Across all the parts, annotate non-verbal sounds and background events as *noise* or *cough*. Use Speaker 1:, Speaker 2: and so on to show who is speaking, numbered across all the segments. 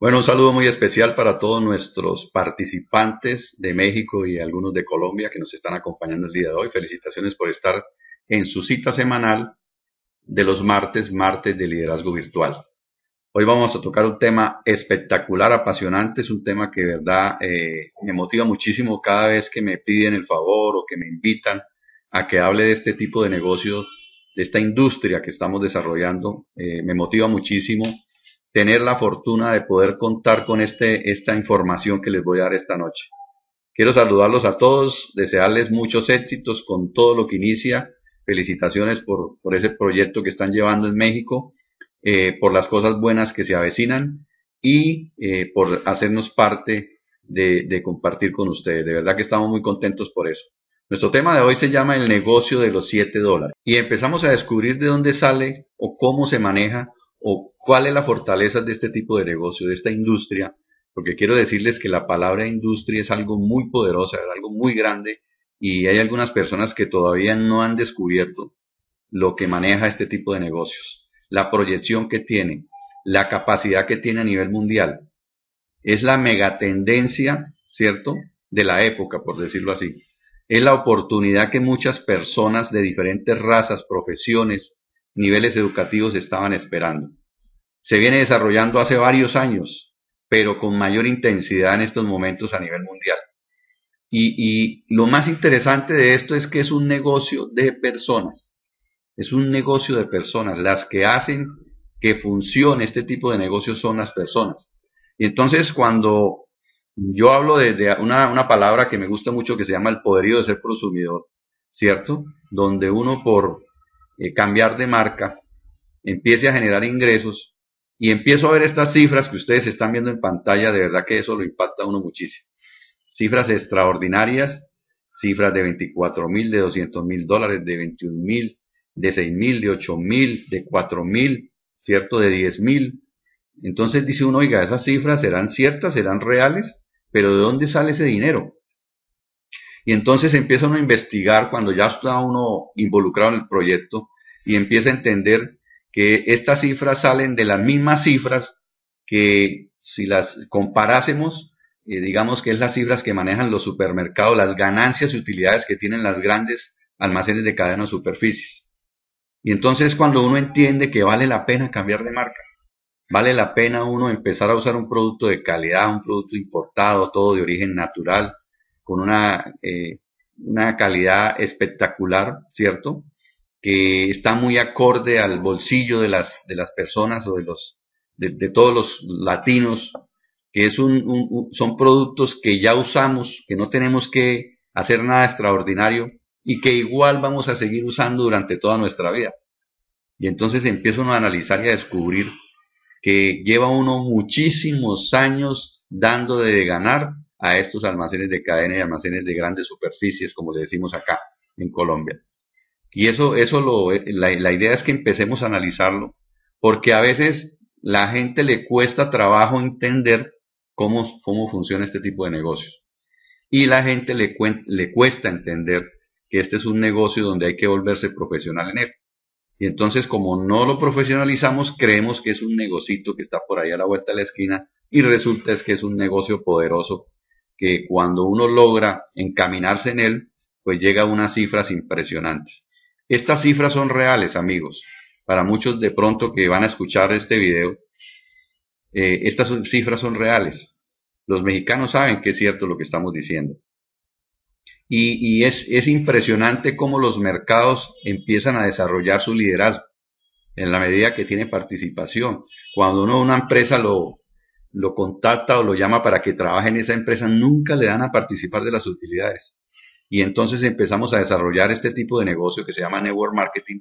Speaker 1: Bueno, un saludo muy especial para todos nuestros participantes de México y algunos de Colombia que nos están acompañando el día de hoy. Felicitaciones por estar en su cita semanal de los martes, martes de liderazgo virtual. Hoy vamos a tocar un tema espectacular, apasionante, es un tema que verdad eh, me motiva muchísimo cada vez que me piden el favor o que me invitan a que hable de este tipo de negocios, de esta industria que estamos desarrollando. Eh, me motiva muchísimo tener la fortuna de poder contar con este, esta información que les voy a dar esta noche. Quiero saludarlos a todos, desearles muchos éxitos con todo lo que inicia. Felicitaciones por, por ese proyecto que están llevando en México, eh, por las cosas buenas que se avecinan y eh, por hacernos parte de, de compartir con ustedes. De verdad que estamos muy contentos por eso. Nuestro tema de hoy se llama el negocio de los 7 dólares y empezamos a descubrir de dónde sale o cómo se maneja o ¿Cuál es la fortaleza de este tipo de negocio, de esta industria? Porque quiero decirles que la palabra industria es algo muy poderosa, es algo muy grande y hay algunas personas que todavía no han descubierto lo que maneja este tipo de negocios, la proyección que tiene, la capacidad que tiene a nivel mundial. Es la megatendencia, ¿cierto? De la época, por decirlo así. Es la oportunidad que muchas personas de diferentes razas, profesiones, niveles educativos estaban esperando se viene desarrollando hace varios años, pero con mayor intensidad en estos momentos a nivel mundial. Y, lo más interesante de esto es que es un negocio de personas, es un negocio de personas. Las que hacen que funcione este tipo de negocio son las personas. Y entonces cuando yo hablo de, una, palabra que me gusta mucho que se llama el poderío de ser consumidor, ¿cierto? Donde uno por eh, cambiar de marca empiece a generar ingresos y empiezo a ver estas cifras que ustedes están viendo en pantalla, de verdad que eso lo impacta a uno muchísimo. Cifras extraordinarias, cifras de 24 mil, de 200 mil dólares, de 21 mil, de 6 mil, de 8 mil, de 4 mil, ¿cierto? De 10 mil. Entonces dice uno, oiga, esas cifras serán ciertas, serán reales, pero ¿de dónde sale ese dinero? Y entonces empieza uno a investigar cuando ya está uno involucrado en el proyecto y empieza a entender que estas cifras salen de las mismas cifras que si las comparásemos, eh, digamos que es las cifras que manejan los supermercados, las ganancias y utilidades que tienen las grandes almacenes de cadena o superficies. Y entonces cuando uno entiende que vale la pena cambiar de marca, vale la pena uno empezar a usar un producto de calidad, un producto importado, todo de origen natural, con una, eh, una calidad espectacular, ¿cierto? que está muy acorde al bolsillo de las, de las personas o de, los, de, todos los latinos, que es un, son productos que ya usamos, que no tenemos que hacer nada extraordinario y que igual vamos a seguir usando durante toda nuestra vida. Y entonces empiezo uno a analizar y a descubrir que lleva uno muchísimos años dando de ganar a estos almacenes de cadena y almacenes de grandes superficies, como le decimos acá en Colombia. Y eso, eso lo, eh, la, idea es que empecemos a analizarlo, porque a veces la gente le cuesta trabajo entender cómo, cómo funciona este tipo de negocios. Y la gente le, le cuesta entender que este es un negocio donde hay que volverse profesional en él. Y entonces, como no lo profesionalizamos, creemos que es un negocito que está por ahí a la vuelta de la esquina y resulta es que es un negocio poderoso que cuando uno logra encaminarse en él, pues llega a unas cifras impresionantes. Estas cifras son reales, amigos. Para muchos de pronto que van a escuchar este video, eh, estas cifras son reales. Los mexicanos saben que es cierto lo que estamos diciendo. Y, es, impresionante cómo los mercados empiezan a desarrollar su liderazgo en la medida que tiene participación. Cuando uno una empresa lo contacta o lo llama para que trabaje en esa empresa, nunca le dan a participar de las utilidades. Y entonces empezamos a desarrollar este tipo de negocio que se llama network marketing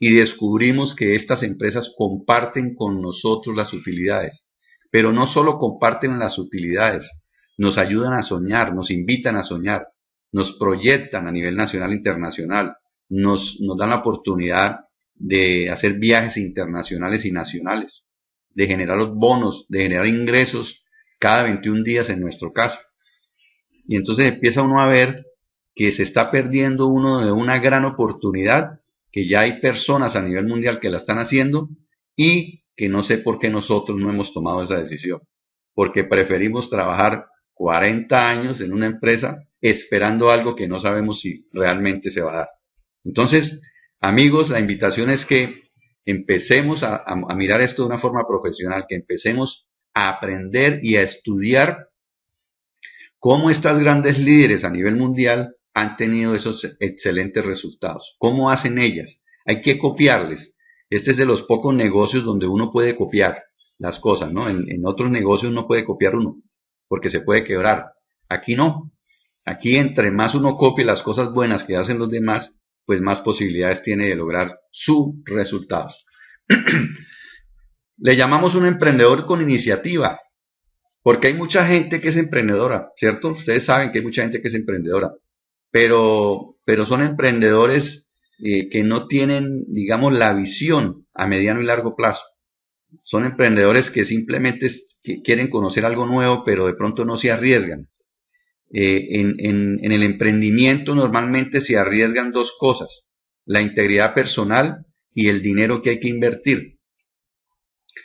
Speaker 1: y descubrimos que estas empresas comparten con nosotros las utilidades. Pero no solo comparten las utilidades, nos ayudan a soñar, nos invitan a soñar, nos proyectan a nivel nacional e internacional, nos, nos dan la oportunidad de hacer viajes internacionales y nacionales, de generar los bonos, de generar ingresos cada 21 días en nuestro caso. Y entonces empieza uno a ver que se está perdiendo uno de una gran oportunidad, que ya hay personas a nivel mundial que la están haciendo y que no sé por qué nosotros no hemos tomado esa decisión, porque preferimos trabajar 40 años en una empresa esperando algo que no sabemos si realmente se va a dar. Entonces, amigos, la invitación es que empecemos a, mirar esto de una forma profesional, que empecemos a aprender y a estudiar cómo estas grandes líderes a nivel mundial han tenido esos excelentes resultados. ¿Cómo hacen ellas? Hay que copiarles. Este es de los pocos negocios donde uno puede copiar las cosas, ¿no? En, otros negocios no puede copiar uno, porque se puede quebrar. Aquí no. Aquí entre más uno copie las cosas buenas que hacen los demás, pues más posibilidades tiene de lograr sus resultados. *clears throat* Le llamamos un emprendedor con iniciativa, porque hay mucha gente que es emprendedora, ¿cierto? Ustedes saben que hay mucha gente que es emprendedora, pero, pero son emprendedores eh, que no tienen, digamos, la visión a mediano y largo plazo. Son emprendedores que simplemente quieren conocer algo nuevo, pero de pronto no se arriesgan. Eh, en, el emprendimiento normalmente se arriesgan dos cosas, la integridad personal y el dinero que hay que invertir.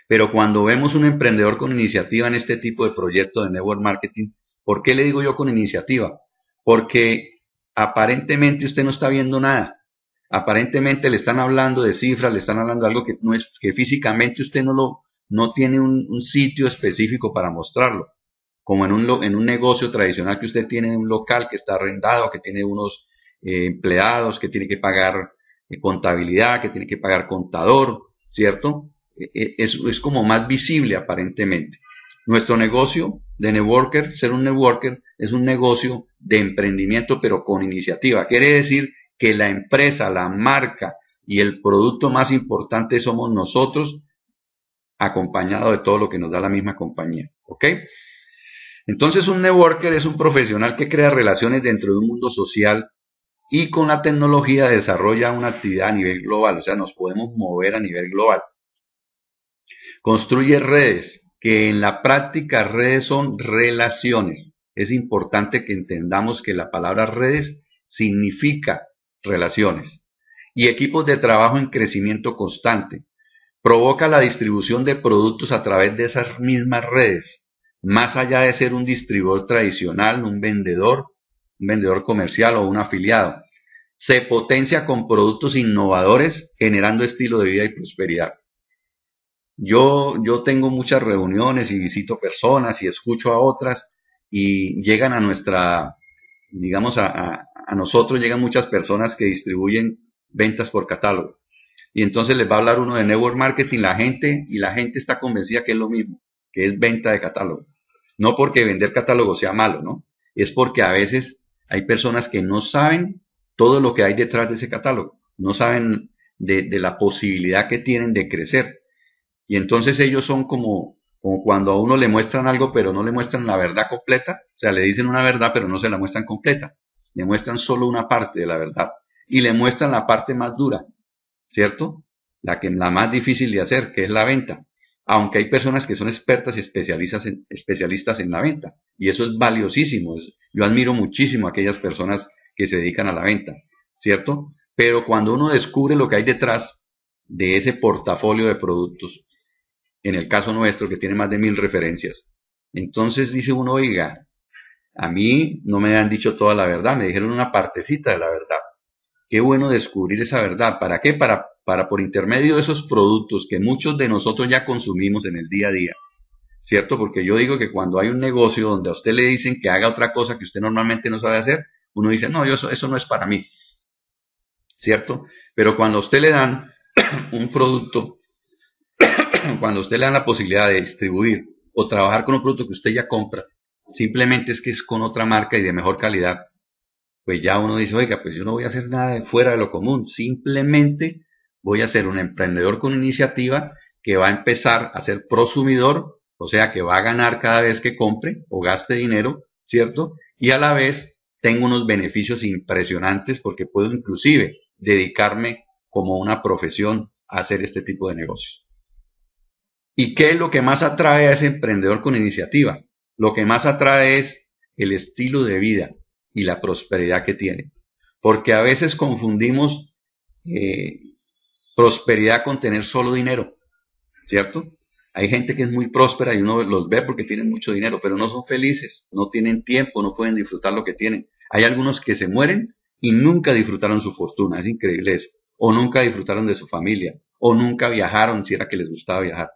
Speaker 1: Pero cuando vemos un emprendedor con iniciativa en este tipo de proyecto de network marketing, ¿por qué le digo yo con iniciativa? Porque aparentemente usted no está viendo nada. Aparentemente le están hablando de cifras, le están hablando de algo que, no es, que físicamente usted no, lo, no tiene un, sitio específico para mostrarlo. Como en un, en un negocio tradicional que usted tiene un local que está arrendado, que tiene unos eh, empleados, que tiene que pagar eh, contabilidad, que tiene que pagar contador, ¿cierto? E, e, es, es como más visible aparentemente. Nuestro negocio de networker, ser un networker es un negocio de emprendimiento pero con iniciativa. Quiere decir que la empresa, la marca y el producto más importante somos nosotros, acompañado de todo lo que nos da la misma compañía. ¿Ok? Entonces un networker es un profesional que crea relaciones dentro de un mundo social y con la tecnología desarrolla una actividad a nivel global, o sea, nos podemos mover a nivel global. Construye redes, que en la práctica redes son relaciones. Es importante que entendamos que la palabra redes significa relaciones. Y equipos de trabajo en crecimiento constante. Provoca la distribución de productos a través de esas mismas redes. Más allá de ser un distribuidor tradicional, un vendedor, un vendedor comercial o un afiliado. Se potencia con productos innovadores, generando estilo de vida y prosperidad. Yo, yo tengo muchas reuniones y visito personas y escucho a otras y llegan a nuestra, digamos, a, a, nosotros llegan muchas personas que distribuyen ventas por catálogo. Y entonces les va a hablar uno de network marketing, la gente, y la gente está convencida que es lo mismo, que es venta de catálogo. No porque vender catálogo sea malo, ¿no? Es porque a veces hay personas que no saben todo lo que hay detrás de ese catálogo, no saben de la posibilidad que tienen de crecer. Y entonces ellos son como, como cuando a uno le muestran algo pero no le muestran la verdad completa, o sea, le dicen una verdad pero no se la muestran completa, le muestran solo una parte de la verdad y le muestran la parte más dura, ¿cierto? La, que, la más difícil de hacer, que es la venta. Aunque hay personas que son expertas y especialistas en, especialistas en la venta. Y eso es valiosísimo. yo admiro muchísimo a aquellas personas que se dedican a la venta, ¿cierto? Pero cuando uno descubre lo que hay detrás de ese portafolio de productos, en el caso nuestro, que tiene más de mil referencias. Entonces dice uno, oiga, a mí no me han dicho toda la verdad, me dijeron una partecita de la verdad. Qué bueno descubrir esa verdad. ¿Para qué? Para, para por intermedio de esos productos que muchos de nosotros ya consumimos en el día a día. ¿Cierto? Porque yo digo que cuando hay un negocio donde a usted le dicen que haga otra cosa que usted normalmente no sabe hacer, uno dice, no, eso, eso no es para mí. ¿Cierto? Pero cuando a usted le dan *clears throat* un producto *coughs* cuando usted le dan la posibilidad de distribuir o trabajar con un producto que usted ya compra, simplemente es que es con otra marca y de mejor calidad, pues ya uno dice, oiga, pues yo no voy a hacer nada de fuera de lo común, simplemente voy a ser un emprendedor con iniciativa que va a empezar a ser prosumidor, o sea, que va a ganar cada vez que compre o gaste dinero, ¿cierto? Y a la vez tengo unos beneficios impresionantes porque puedo inclusive dedicarme como una profesión a hacer este tipo de negocios. ¿Y qué es lo que más atrae a ese emprendedor con iniciativa? Lo que más atrae es el estilo de vida y la prosperidad que tiene. Porque a veces confundimos eh, prosperidad con tener solo dinero, ¿cierto? Hay gente que es muy próspera y uno los ve porque tienen mucho dinero, pero no son felices, no tienen tiempo, no pueden disfrutar lo que tienen. Hay algunos que se mueren y nunca disfrutaron su fortuna, es increíble eso. O nunca disfrutaron de su familia, o nunca viajaron si era que les gustaba viajar.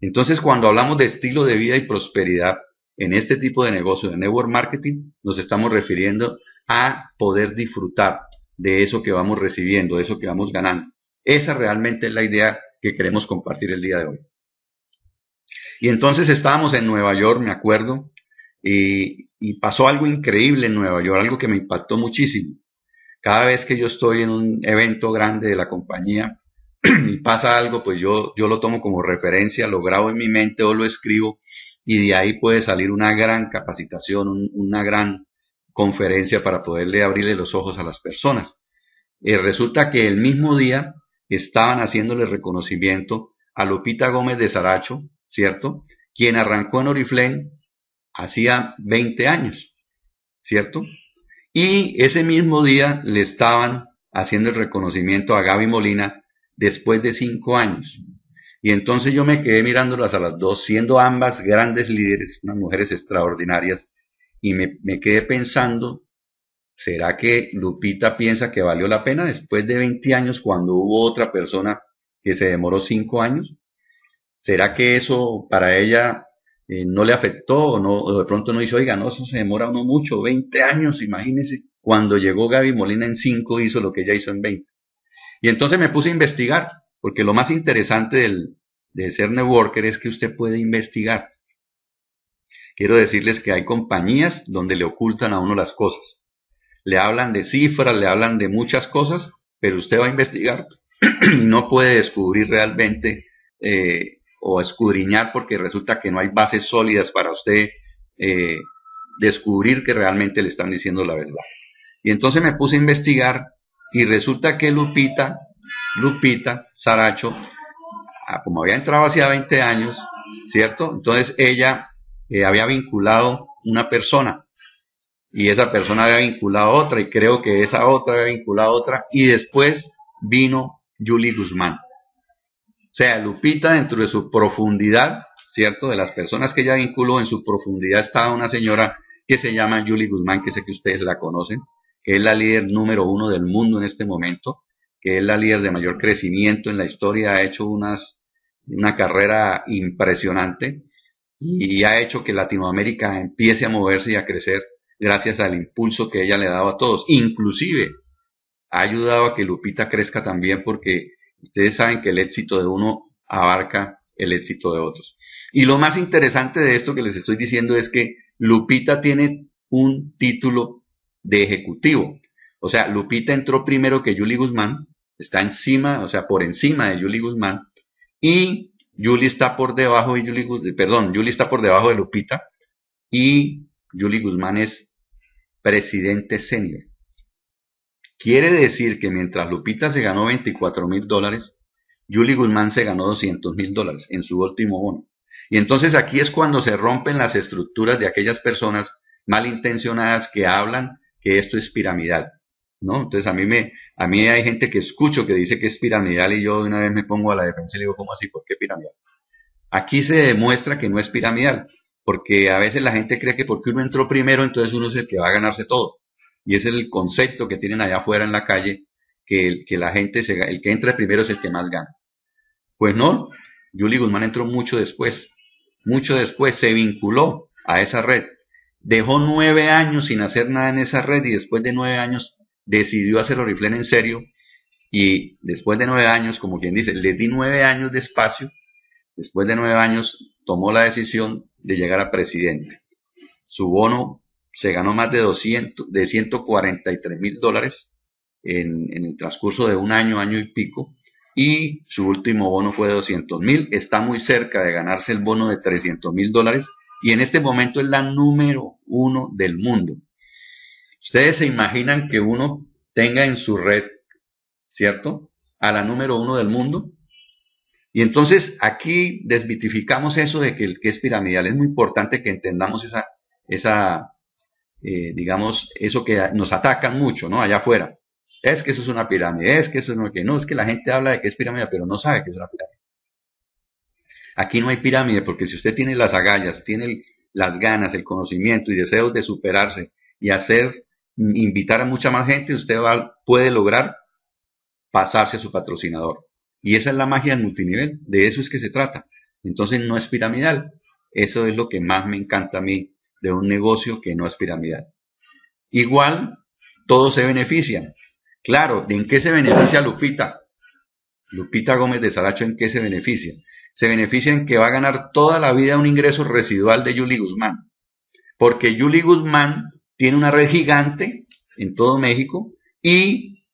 Speaker 1: Entonces, cuando hablamos de estilo de vida y prosperidad en este tipo de negocio de network marketing, nos estamos refiriendo a poder disfrutar de eso que vamos recibiendo, de eso que vamos ganando. Esa realmente es la idea que queremos compartir el día de hoy. Y entonces estábamos en Nueva York, me acuerdo, y, pasó algo increíble en Nueva York, algo que me impactó muchísimo. Cada vez que yo estoy en un evento grande de la compañía, y pasa algo, pues yo, yo lo tomo como referencia, lo grabo en mi mente o lo escribo y de ahí puede salir una gran capacitación, una gran conferencia para poderle abrirle los ojos a las personas. Eh, resulta que el mismo día estaban haciéndole reconocimiento a Lupita Gómez de Saracho, ¿cierto? Quien arrancó en Oriflame hacía 20 años, ¿cierto? Y ese mismo día le estaban haciendo el reconocimiento a Gaby Molina, después de cinco años. Y entonces yo me quedé mirándolas a las dos, siendo ambas grandes líderes, unas mujeres extraordinarias, y me, quedé pensando, ¿será que Lupita piensa que valió la pena después de 20 años cuando hubo otra persona que se demoró cinco años? ¿Será que eso para ella eh, no le afectó o, no, de pronto no hizo? oiga, no, eso se demora uno mucho, 20 años, imagínense. Cuando llegó Gaby Molina en cinco hizo lo que ella hizo en 20. Y entonces me puse a investigar, porque lo más interesante de ser networker es que usted puede investigar. Quiero decirles que hay compañías donde le ocultan a uno las cosas. Le hablan de cifras, le hablan de muchas cosas, pero usted va a investigar *clears throat* y no puede descubrir realmente eh, o escudriñar porque resulta que no hay bases sólidas para usted eh, descubrir que realmente le están diciendo la verdad. Y entonces me puse a investigar y resulta que Lupita, Lupita Saracho, ah, como había entrado hacía 20 años, ¿cierto? Entonces ella eh, había vinculado una persona y esa persona había vinculado a otra y creo que esa otra había vinculado a otra y después vino Julie Guzmán. O sea, Lupita dentro de su profundidad, ¿cierto? De las personas que ella vinculó en su profundidad estaba una señora que se llama Julie Guzmán, que sé que ustedes la conocen, que es la líder número uno del mundo en este momento, que es la líder de mayor crecimiento en la historia, ha hecho unas, una carrera impresionante y ha hecho que Latinoamérica empiece a moverse y a crecer gracias al impulso que ella le ha dado a todos. Inclusive ha ayudado a que Lupita crezca también porque ustedes saben que el éxito de uno abarca el éxito de otros. Y lo más interesante de esto que les estoy diciendo es que Lupita tiene un título de ejecutivo. O sea, Lupita entró primero que Julie Guzmán, está encima, o sea, por encima de Julie Guzmán, y Julie está por debajo de Julie, perdón, Julie está por debajo de Lupita, y Julie Guzmán es presidente senior. Quiere decir que mientras Lupita se ganó 24 mil dólares, Julie Guzmán se ganó 200 mil dólares en su último bono. Y entonces aquí es cuando se rompen las estructuras de aquellas personas malintencionadas que hablan que esto es piramidal, ¿no? Entonces a mí, me, a mí hay gente que escucho que dice que es piramidal y yo de una vez me pongo a la defensa y le digo, ¿cómo así? ¿Por qué piramidal? Aquí se demuestra que no es piramidal, porque a veces la gente cree que porque uno entró primero, entonces uno es el que va a ganarse todo. Y es el concepto que tienen allá afuera en la calle, que, el, que la gente, el que entra primero es el que más gana. Pues no, Juli Guzmán entró mucho después, mucho después se vinculó a esa red Dejó nueve años sin hacer nada en esa red y después de nueve años decidió hacer Oriflame en serio. Y después de nueve años, como quien dice, le di nueve años de espacio. Después de nueve años tomó la decisión de llegar a presidente. Su bono se ganó más de, 200, de 143 mil dólares en, en el transcurso de un año, año y pico y su último bono fue de 200 mil. Está muy cerca de ganarse el bono de 300 mil dólares y en este momento es la número uno del mundo. Ustedes se imaginan que uno tenga en su red, ¿cierto? A la número uno del mundo. Y entonces aquí desmitificamos eso de que es piramidal. Es muy importante que entendamos esa, esa eh, digamos, eso que nos atacan mucho, ¿no? Allá afuera. Es que eso es una pirámide, es que eso es lo que no, es que la gente habla de que es pirámide, pero no sabe que es una pirámide. Aquí no hay pirámide, porque si usted tiene las agallas, tiene las ganas, el conocimiento y deseos de superarse y hacer, invitar a mucha más gente, usted puede lograr pasarse a su patrocinador. Y esa es la magia del multinivel, de eso es que se trata. Entonces no es piramidal. Eso es lo que más me encanta a mí de un negocio que no es piramidal. Igual, todos se benefician. Claro, ¿en qué se beneficia Lupita? Lupita Gómez de Saracho en qué se beneficia. Se beneficia en que va a ganar toda la vida un ingreso residual de Yuli Guzmán. Porque Yuli Guzmán tiene una red gigante en todo México y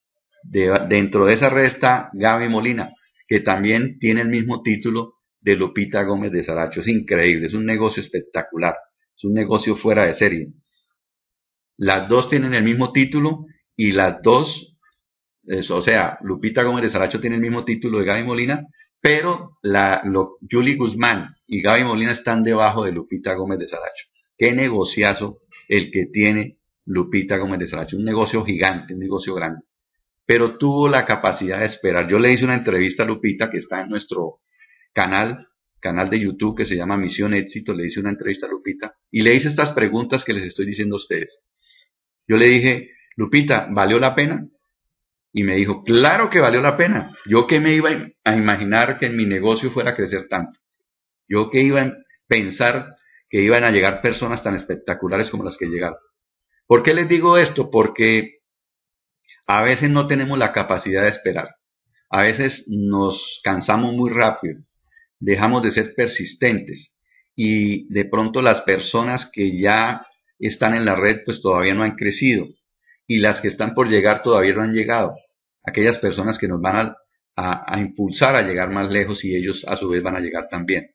Speaker 1: dentro de esa red está Gaby Molina, que también tiene el mismo título de Lupita Gómez de Saracho. Es increíble, es un negocio espectacular, es un negocio fuera de serie. Las dos tienen el mismo título y las dos o sea, Lupita Gómez de Saracho tiene el mismo título de Gaby Molina, pero la, lo, Julie Guzmán y Gaby Molina están debajo de Lupita Gómez de Saracho. Qué negociazo el que tiene Lupita Gómez de Saracho, un negocio gigante, un negocio grande, pero tuvo la capacidad de esperar. Yo le hice una entrevista a Lupita que está en nuestro canal, canal de YouTube que se llama Misión Éxito, le hice una entrevista a Lupita y le hice estas preguntas que les estoy diciendo a ustedes. Yo le dije, Lupita, ¿valió la pena? Y me dijo, claro que valió la pena. Yo que me iba a imaginar que mi negocio fuera a crecer tanto. Yo que iba a pensar que iban a llegar personas tan espectaculares como las que llegaron. ¿Por qué les digo esto? Porque a veces no tenemos la capacidad de esperar. A veces nos cansamos muy rápido. Dejamos de ser persistentes. Y de pronto las personas que ya están en la red pues todavía no han crecido. Y las que están por llegar todavía no han llegado aquellas personas que nos van a, impulsar a llegar más lejos y ellos a su vez van a llegar también.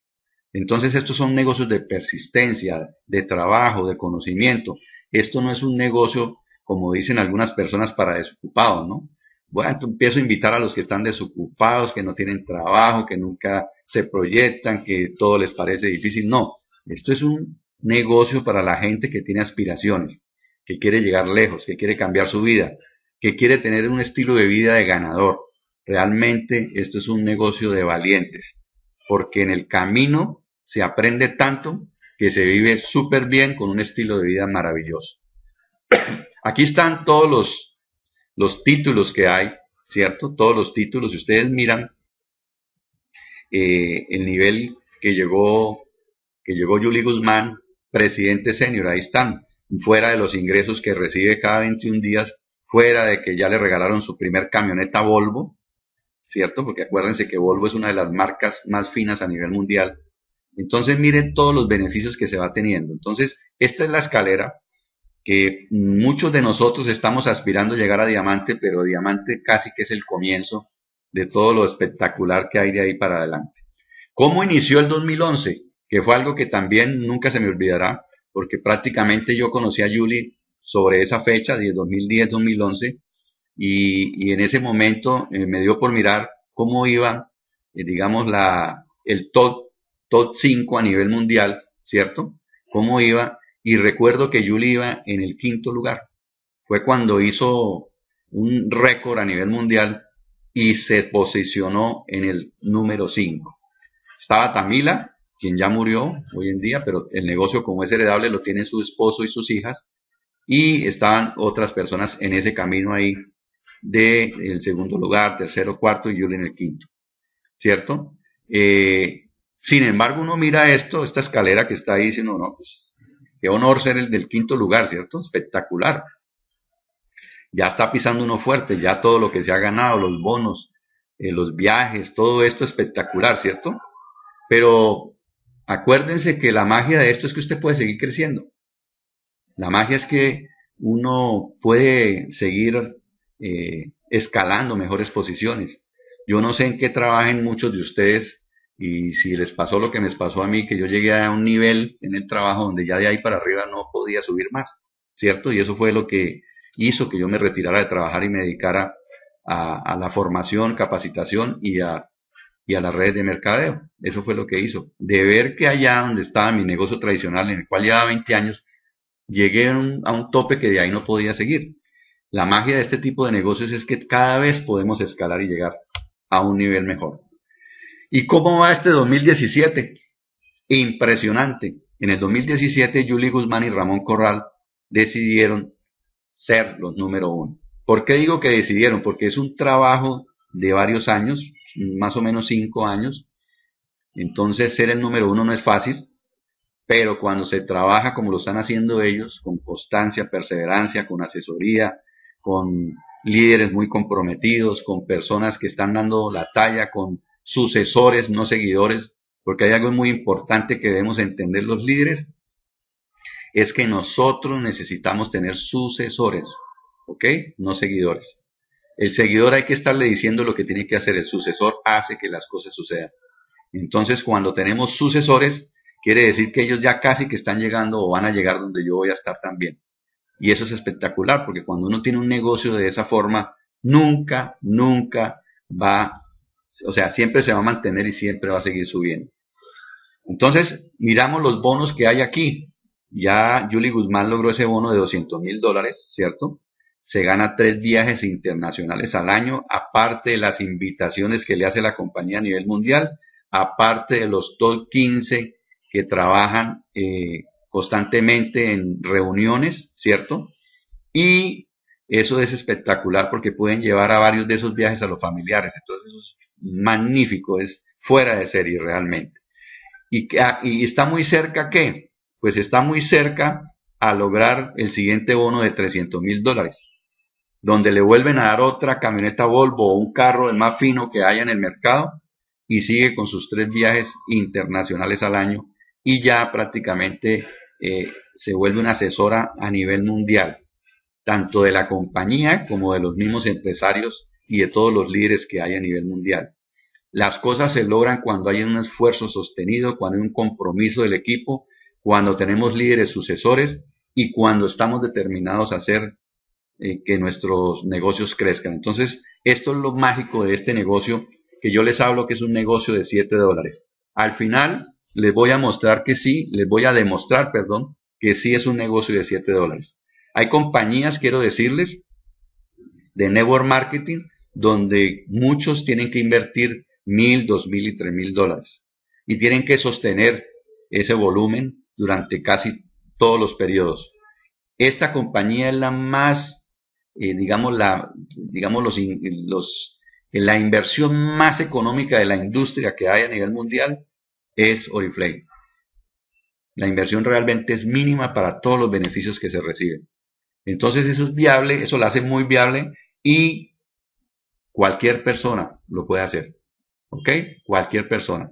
Speaker 1: Entonces estos son negocios de persistencia, de trabajo, de conocimiento. Esto no es un negocio, como dicen algunas personas, para desocupados, ¿no? Bueno, empiezo a invitar a los que están desocupados, que no tienen trabajo, que nunca se proyectan, que todo les parece difícil. No, esto es un negocio para la gente que tiene aspiraciones, que quiere llegar lejos, que quiere cambiar su vida, que quiere tener un estilo de vida de ganador. Realmente esto es un negocio de valientes, porque en el camino se aprende tanto que se vive súper bien con un estilo de vida maravilloso. *clears throat* Aquí están todos los, títulos que hay, ¿cierto? Todos los títulos, si ustedes miran eh, el nivel que llegó, que llegó Guzmán, presidente senior, ahí están, fuera de los ingresos que recibe cada 21 días fuera de que ya le regalaron su primer camioneta Volvo, ¿cierto? Porque acuérdense que Volvo es una de las marcas más finas a nivel mundial. Entonces miren todos los beneficios que se va teniendo. Entonces, esta es la escalera que muchos de nosotros estamos aspirando a llegar a diamante, pero diamante casi que es el comienzo de todo lo espectacular que hay de ahí para adelante. ¿Cómo inició el 2011? Que fue algo que también nunca se me olvidará, porque prácticamente yo conocí a Julie sobre esa fecha, 2010-2011, y, en ese momento eh, me dio por mirar cómo iba, eh, digamos, la, el top, top 5 a nivel mundial, ¿cierto? Cómo iba, y recuerdo que Yuli iba en el quinto lugar. Fue cuando hizo un récord a nivel mundial y se posicionó en el número 5. Estaba Tamila, quien ya murió hoy en día, pero el negocio como es heredable lo tiene su esposo y sus hijas, y estaban otras personas en ese camino ahí del el segundo lugar, tercero, cuarto y yo en el quinto, ¿cierto? Eh, sin embargo, uno mira esto, esta escalera que está ahí, diciendo, no, pues qué honor ser el del quinto lugar, ¿cierto? Espectacular. Ya está pisando uno fuerte, ya todo lo que se ha ganado, los bonos, eh, los viajes, todo esto espectacular, ¿cierto? Pero acuérdense que la magia de esto es que usted puede seguir creciendo. La magia es que uno puede seguir eh, escalando mejores posiciones. Yo no sé en qué trabajen muchos de ustedes y si les pasó lo que me pasó a mí, que yo llegué a un nivel en el trabajo donde ya de ahí para arriba no podía subir más, ¿cierto? Y eso fue lo que hizo que yo me retirara de trabajar y me dedicara a, la formación, capacitación y a, y a las redes de mercadeo. Eso fue lo que hizo. De ver que allá donde estaba mi negocio tradicional, en el cual llevaba 20 años, llegué a un, tope que de ahí no podía seguir. La magia de este tipo de negocios es que cada vez podemos escalar y llegar a un nivel mejor. ¿Y cómo va este 2017? Impresionante. En el 2017, Julie Guzmán y Ramón Corral decidieron ser los número uno. ¿Por qué digo que decidieron? Porque es un trabajo de varios años, más o menos cinco años. Entonces, ser el número uno no es fácil pero cuando se trabaja como lo están haciendo ellos, con constancia, perseverancia, con asesoría, con líderes muy comprometidos, con personas que están dando la talla, con sucesores, no seguidores, porque hay algo muy importante que debemos entender los líderes, es que nosotros necesitamos tener sucesores, ¿ok? No seguidores. El seguidor hay que estarle diciendo lo que tiene que hacer, el sucesor hace que las cosas sucedan. Entonces, cuando tenemos sucesores, Quiere decir que ellos ya casi que están llegando o van a llegar donde yo voy a estar también. Y eso es espectacular, porque cuando uno tiene un negocio de esa forma, nunca, nunca va, o sea, siempre se va a mantener y siempre va a seguir subiendo. Entonces, miramos los bonos que hay aquí. Ya Julie Guzmán logró ese bono de 200 mil dólares, ¿cierto? Se gana tres viajes internacionales al año, aparte de las invitaciones que le hace la compañía a nivel mundial, aparte de los top 15 que trabajan eh, constantemente en reuniones, ¿cierto? Y eso es espectacular porque pueden llevar a varios de esos viajes a los familiares. Entonces eso es magnífico, es fuera de serie realmente. ¿Y, ah, está muy cerca qué? Pues está muy cerca a lograr el siguiente bono de 300 mil dólares, donde le vuelven a dar otra camioneta Volvo o un carro el más fino que haya en el mercado y sigue con sus tres viajes internacionales al año y ya prácticamente eh, se vuelve una asesora a nivel mundial, tanto de la compañía como de los mismos empresarios y de todos los líderes que hay a nivel mundial. Las cosas se logran cuando hay un esfuerzo sostenido, cuando hay un compromiso del equipo, cuando tenemos líderes sucesores y cuando estamos determinados a hacer eh, que nuestros negocios crezcan. Entonces, esto es lo mágico de este negocio que yo les hablo que es un negocio de 7 dólares. Al final, les voy a mostrar que sí, les voy a demostrar, perdón, que sí es un negocio de 7 dólares. Hay compañías, quiero decirles, de network marketing, donde muchos tienen que invertir mil, dos mil y tres mil dólares. Y tienen que sostener ese volumen durante casi todos los periodos. Esta compañía es la más, eh, digamos, la, digamos los, la inversión más económica de la industria que hay a nivel mundial es Oriflame. La inversión realmente es mínima para todos los beneficios que se reciben. Entonces eso es viable, eso lo hace muy viable y cualquier persona lo puede hacer. ¿Ok? Cualquier persona.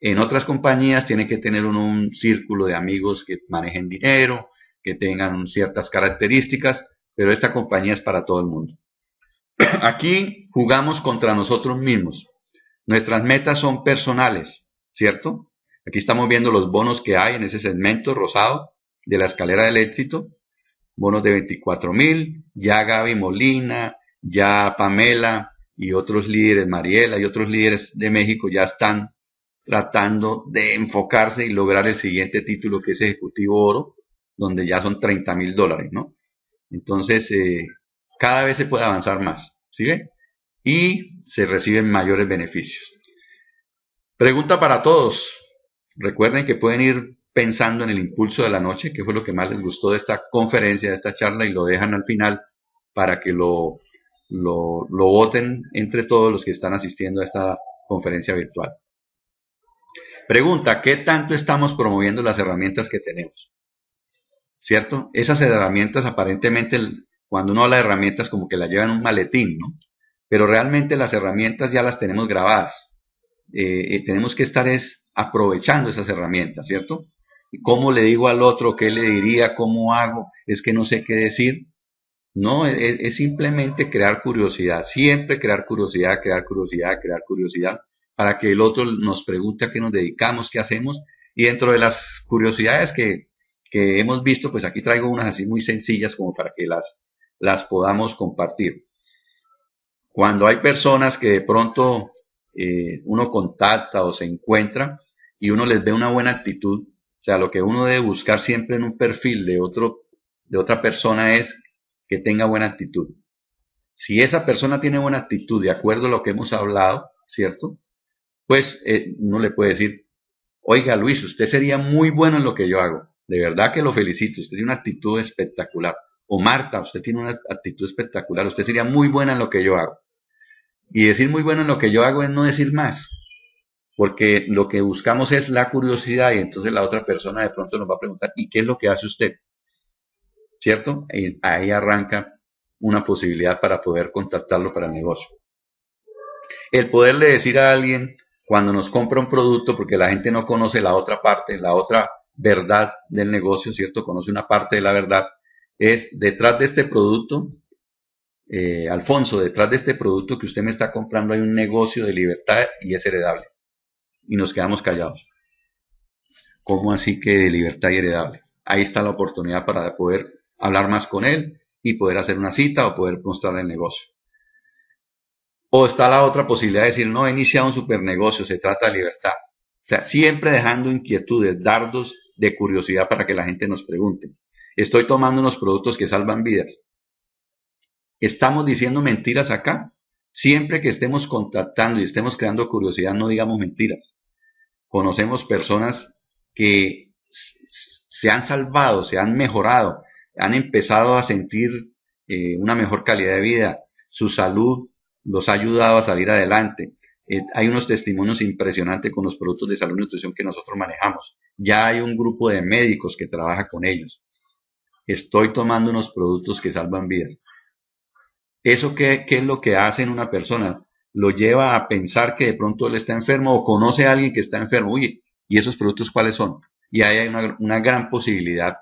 Speaker 1: En otras compañías tiene que tener un, un círculo de amigos que manejen dinero, que tengan ciertas características, pero esta compañía es para todo el mundo. *clears throat* Aquí jugamos contra nosotros mismos. Nuestras metas son personales, ¿cierto? Aquí estamos viendo los bonos que hay en ese segmento rosado de la escalera del éxito. Bonos de 24 mil, ya Gaby Molina, ya Pamela y otros líderes, Mariela y otros líderes de México ya están tratando de enfocarse y lograr el siguiente título que es Ejecutivo Oro, donde ya son 30 mil dólares, ¿no? Entonces, eh, cada vez se puede avanzar más, ¿sí? Y se reciben mayores beneficios. Pregunta para todos. Recuerden que pueden ir pensando en el impulso de la noche, qué fue lo que más les gustó de esta conferencia, de esta charla, y lo dejan al final para que lo, lo, voten entre todos los que están asistiendo a esta conferencia virtual. Pregunta, ¿qué tanto estamos promoviendo las herramientas que tenemos? ¿Cierto? Esas herramientas aparentemente, cuando uno habla de herramientas, como que las llevan en un maletín, ¿no? Pero realmente las herramientas ya las tenemos grabadas. Eh, eh, tenemos que estar es aprovechando esas herramientas, ¿cierto? ¿Cómo le digo al otro? ¿Qué le diría? ¿Cómo hago? Es que no sé qué decir. No, e, e, es, simplemente crear curiosidad, siempre crear curiosidad, crear curiosidad, crear curiosidad, para que el otro nos pregunte a qué nos dedicamos, qué hacemos. Y dentro de las curiosidades que, que hemos visto, pues aquí traigo unas así muy sencillas como para que las, las podamos compartir. Cuando hay personas que de pronto eh, uno contacta o se encuentra y uno les ve una buena actitud. O sea, lo que uno debe buscar siempre en un perfil de, otro, de otra persona es que tenga buena actitud. Si esa persona tiene buena actitud, de acuerdo a lo que hemos hablado, ¿cierto? Pues eh, uno le puede decir, oiga Luis, usted sería muy bueno en lo que yo hago. De verdad que lo felicito, usted tiene una actitud espectacular. O Marta, usted tiene una actitud espectacular, usted sería muy buena en lo que yo hago. Y decir muy bueno en lo que yo hago es no decir más, porque lo que buscamos es la curiosidad y entonces la otra persona de pronto nos va a preguntar, ¿y qué es lo que hace usted? ¿Cierto? ahí arranca una posibilidad para poder contactarlo para el negocio. El poderle decir a alguien cuando nos compra un producto, porque la gente no conoce la otra parte, la otra verdad del negocio, ¿cierto? Conoce una parte de la verdad, es detrás de este producto eh, Alfonso, detrás de este producto que usted me está comprando hay un negocio de libertad y es heredable. Y nos quedamos callados. ¿Cómo así que de libertad y heredable? Ahí está la oportunidad para poder hablar más con él y poder hacer una cita o poder mostrar el negocio. O está la otra posibilidad de decir, no, he iniciado un super negocio, se trata de libertad. O sea, siempre dejando inquietudes, dardos de curiosidad para que la gente nos pregunte. Estoy tomando unos productos que salvan vidas. ¿Estamos diciendo mentiras acá? Siempre que estemos contactando y estemos creando curiosidad, no digamos mentiras. Conocemos personas que se han salvado, se han mejorado, han empezado a sentir eh, una mejor calidad de vida, su salud los ha ayudado a salir adelante. Eh, hay unos testimonios impresionantes con los productos de salud y nutrición que nosotros manejamos. Ya hay un grupo de médicos que trabaja con ellos. Estoy tomando unos productos que salvan vidas. ¿Eso qué, es lo que hace en una persona? Lo lleva a pensar que de pronto él está enfermo o conoce a alguien que está enfermo. Oye, ¿y esos productos cuáles son? Y ahí hay una, una gran posibilidad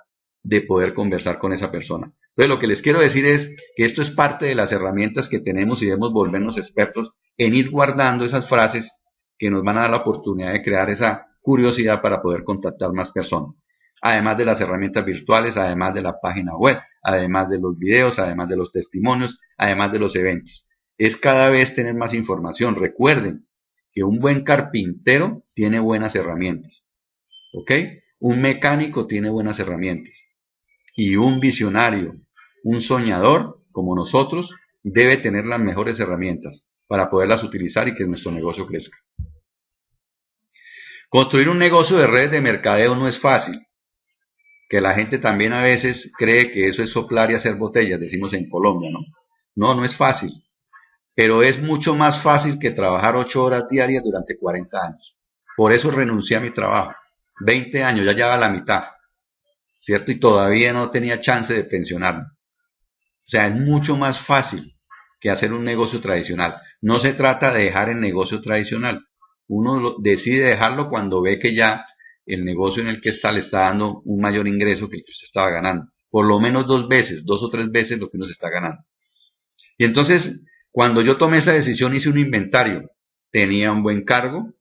Speaker 1: de poder conversar con esa persona. Entonces, lo que les quiero decir es que esto es parte de las herramientas que tenemos y debemos volvernos expertos en ir guardando esas frases que nos van a dar la oportunidad de crear esa curiosidad para poder contactar más personas. Además de las herramientas virtuales, además de la página web además de los videos, además de los testimonios, además de los eventos. Es cada vez tener más información. Recuerden que un buen carpintero tiene buenas herramientas. ¿Ok? Un mecánico tiene buenas herramientas. Y un visionario, un soñador como nosotros, debe tener las mejores herramientas para poderlas utilizar y que nuestro negocio crezca. Construir un negocio de redes de mercadeo no es fácil que la gente también a veces cree que eso es soplar y hacer botellas, decimos en Colombia, ¿no? No, no es fácil, pero es mucho más fácil que trabajar ocho horas diarias durante 40 años. Por eso renuncié a mi trabajo. 20 años, ya llevaba la mitad, ¿cierto? Y todavía no tenía chance de pensionarme. O sea, es mucho más fácil que hacer un negocio tradicional. No se trata de dejar el negocio tradicional. Uno decide dejarlo cuando ve que ya el negocio en el que está le está dando un mayor ingreso que el que usted estaba ganando. Por lo menos dos veces, dos o tres veces lo que uno se está ganando. Y entonces, cuando yo tomé esa decisión, hice un inventario. Tenía un buen cargo.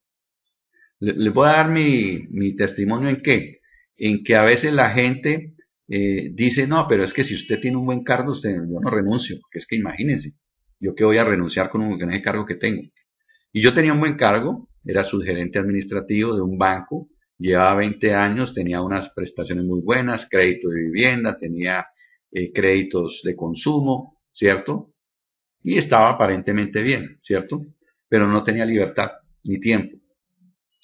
Speaker 1: Le, voy a dar mi, testimonio en qué. En que a veces la gente eh, dice, no, pero es que si usted tiene un buen cargo, usted, yo no renuncio. es que imagínense, yo que voy a renunciar con, un, cargo que tengo. Y yo tenía un buen cargo, era gerente administrativo de un banco Llevaba 20 años, tenía unas prestaciones muy buenas, crédito de vivienda, tenía eh, créditos de consumo, ¿cierto? Y estaba aparentemente bien, ¿cierto? Pero no tenía libertad ni tiempo.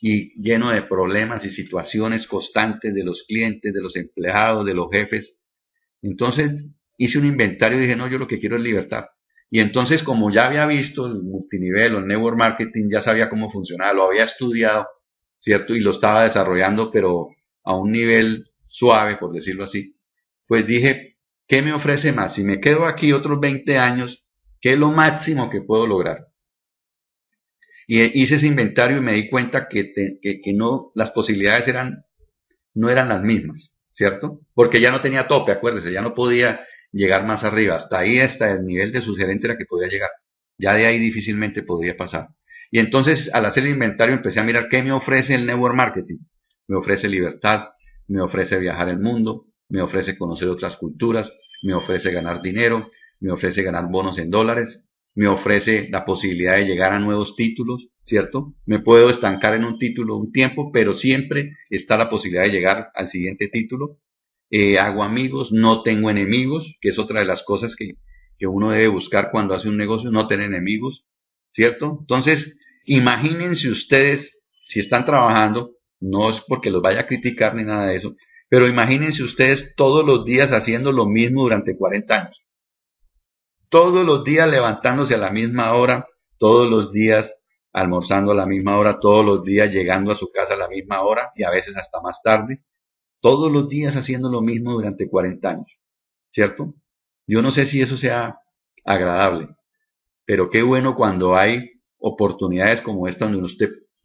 Speaker 1: Y lleno de problemas y situaciones constantes de los clientes, de los empleados, de los jefes. Entonces hice un inventario y dije, no, yo lo que quiero es libertad. Y entonces, como ya había visto el multinivel o el network marketing, ya sabía cómo funcionaba, lo había estudiado, ¿cierto? Y lo estaba desarrollando, pero a un nivel suave, por decirlo así. Pues dije, ¿qué me ofrece más? Si me quedo aquí otros 20 años, ¿qué es lo máximo que puedo lograr? Y e, hice ese inventario y me di cuenta que, que, no, las posibilidades eran, no eran las mismas, ¿cierto? Porque ya no tenía tope, acuérdese, ya no podía llegar más arriba. Hasta ahí, hasta el nivel de sugerente era que podía llegar. Ya de ahí difícilmente podría pasar. Y entonces al hacer el inventario empecé a mirar qué me ofrece el network marketing. Me ofrece libertad, me ofrece viajar el mundo, me ofrece conocer otras culturas, me ofrece ganar dinero, me ofrece ganar bonos en dólares, me ofrece la posibilidad de llegar a nuevos títulos, ¿cierto? Me puedo estancar en un título un tiempo, pero siempre está la posibilidad de llegar al siguiente título. Eh, hago amigos, no tengo enemigos, que es otra de las cosas que, que uno debe buscar cuando hace un negocio, no tener enemigos. ¿cierto? Entonces, imagínense ustedes, si están trabajando, no es porque los vaya a criticar ni nada de eso, pero imagínense ustedes todos los días haciendo lo mismo durante 40 años. Todos los días levantándose a la misma hora, todos los días almorzando a la misma hora, todos los días llegando a su casa a la misma hora y a veces hasta más tarde. Todos los días haciendo lo mismo durante 40 años, ¿cierto? Yo no sé si eso sea agradable. Pero qué bueno cuando hay oportunidades como esta donde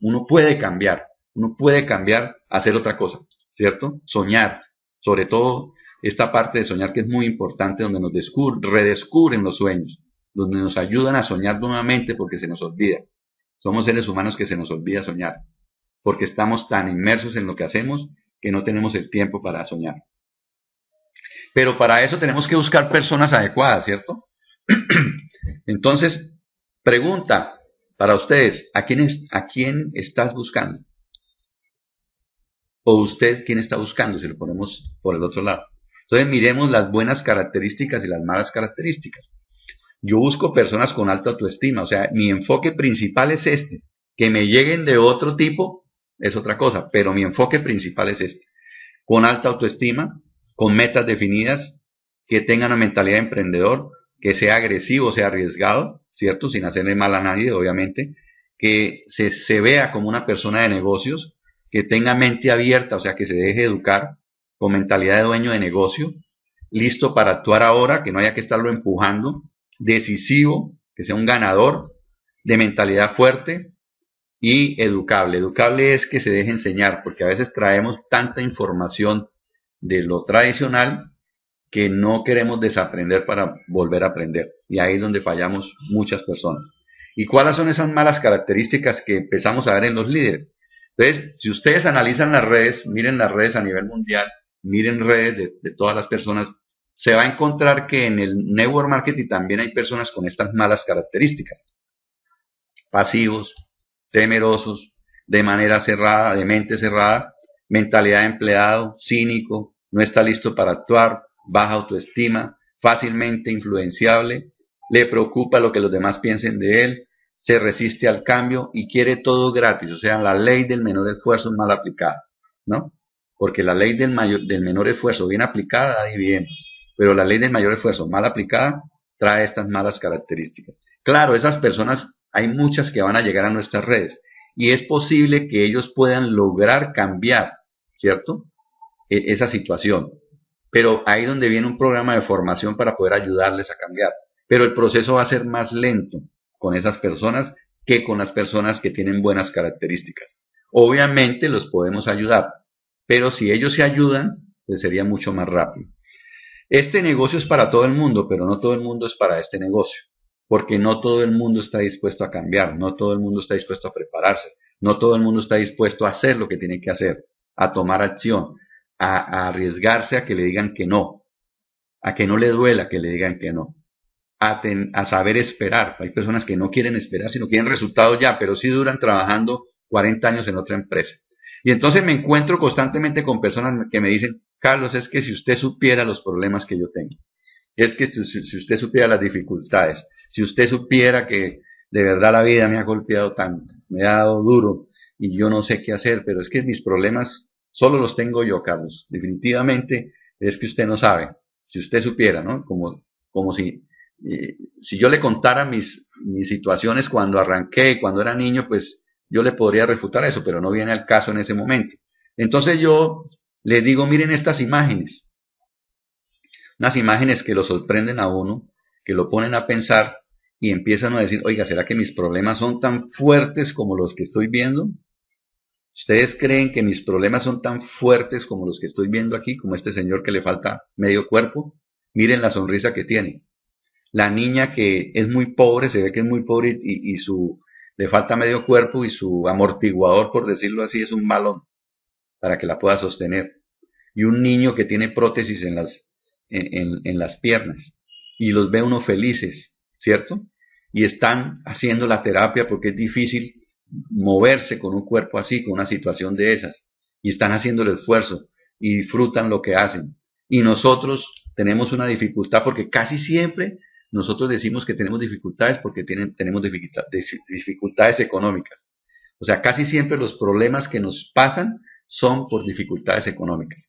Speaker 1: uno puede cambiar, uno puede cambiar, hacer otra cosa, ¿cierto? Soñar, sobre todo esta parte de soñar que es muy importante, donde nos redescubren los sueños, donde nos ayudan a soñar nuevamente porque se nos olvida. Somos seres humanos que se nos olvida soñar, porque estamos tan inmersos en lo que hacemos que no tenemos el tiempo para soñar. Pero para eso tenemos que buscar personas adecuadas, ¿cierto? *clears throat* Entonces, pregunta para ustedes, ¿a quién, es, ¿a quién estás buscando? ¿O usted quién está buscando si lo ponemos por el otro lado? Entonces miremos las buenas características y las malas características. Yo busco personas con alta autoestima, o sea, mi enfoque principal es este. Que me lleguen de otro tipo es otra cosa, pero mi enfoque principal es este. Con alta autoestima, con metas definidas, que tengan una mentalidad de emprendedor, que sea agresivo, sea arriesgado, ¿cierto? Sin hacerle mal a nadie, obviamente, que se, vea como una persona de negocios, que tenga mente abierta, o sea, que se deje educar con mentalidad de dueño de negocio, listo para actuar ahora, que no haya que estarlo empujando, decisivo, que sea un ganador, de mentalidad fuerte y educable. Educable es que se deje enseñar, porque a veces traemos tanta información de lo tradicional que no queremos desaprender para volver a aprender. Y ahí es donde fallamos muchas personas. ¿Y cuáles son esas malas características que empezamos a ver en los líderes? Entonces, si ustedes analizan las redes, miren las redes a nivel mundial, miren redes de, todas las personas, se va a encontrar que en el network marketing también hay personas con estas malas características. Pasivos, temerosos, de manera cerrada, de mente cerrada, mentalidad de empleado, cínico, no está listo para actuar, baja autoestima, fácilmente influenciable, le preocupa lo que los demás piensen de él, se resiste al cambio y quiere todo gratis, o sea, la ley del menor esfuerzo mal aplicada, ¿no? Porque la ley del, del menor esfuerzo bien aplicada da dividendos, pero la ley del mayor esfuerzo mal aplicada trae estas malas características. Claro, esas personas, hay muchas que van a llegar a nuestras redes y es posible que ellos puedan lograr cambiar, ¿cierto? E, esa situación. Pero ahí donde viene un programa de formación para poder ayudarles a cambiar. Pero el proceso va a ser más lento con esas personas que con las personas que tienen buenas características. Obviamente los podemos ayudar, pero si ellos se ayudan, pues sería mucho más rápido. Este negocio es para todo el mundo, pero no todo el mundo es para este negocio, porque no todo el mundo está dispuesto a cambiar, no todo el mundo está dispuesto a prepararse, no todo el mundo está dispuesto a hacer lo que tiene que hacer, a tomar acción, a, arriesgarse a que le digan que no, a que no le duela que le digan que no, a, saber esperar. Hay personas que no quieren esperar, sino quieren resultados ya, pero sí duran trabajando 40 años en otra empresa. Y entonces me encuentro constantemente con personas que me dicen, Carlos, es que si usted supiera los problemas que yo tengo, es que si usted supiera las dificultades, si usted supiera que de verdad la vida me ha golpeado tanto, me ha dado duro y yo no sé qué hacer, pero es que mis problemas Solo los tengo yo, Carlos. Definitivamente es que usted no sabe. Si usted supiera, ¿no? Como, como si, si yo le contara mis, mis situaciones cuando arranqué, cuando era niño, pues yo le podría refutar eso, pero no viene al caso en ese momento. Entonces yo le digo, miren estas imágenes. Unas imágenes que lo sorprenden a uno, que lo ponen a pensar y empiezan a decir, oiga, ¿será que mis problemas son tan fuertes como los que estoy viendo? ¿Ustedes creen que mis problemas son tan fuertes como los que estoy viendo aquí, como este señor que le falta medio cuerpo? Miren la sonrisa que tiene. La niña que es muy pobre, se ve que es muy pobre y, su, le falta medio cuerpo y su amortiguador, por decirlo así, es un balón para que la pueda sostener. Y un niño que tiene prótesis en las, en las piernas. Y los ve uno felices, ¿cierto? Y están haciendo la terapia porque es difícil moverse con un cuerpo así, con una situación de esas. Y están haciendo el esfuerzo y disfrutan lo que hacen. Y nosotros tenemos una dificultad porque casi siempre nosotros decimos que tenemos dificultades porque tienen, tenemos dificultades económicas. O sea, casi siempre los problemas que nos pasan son por dificultades económicas.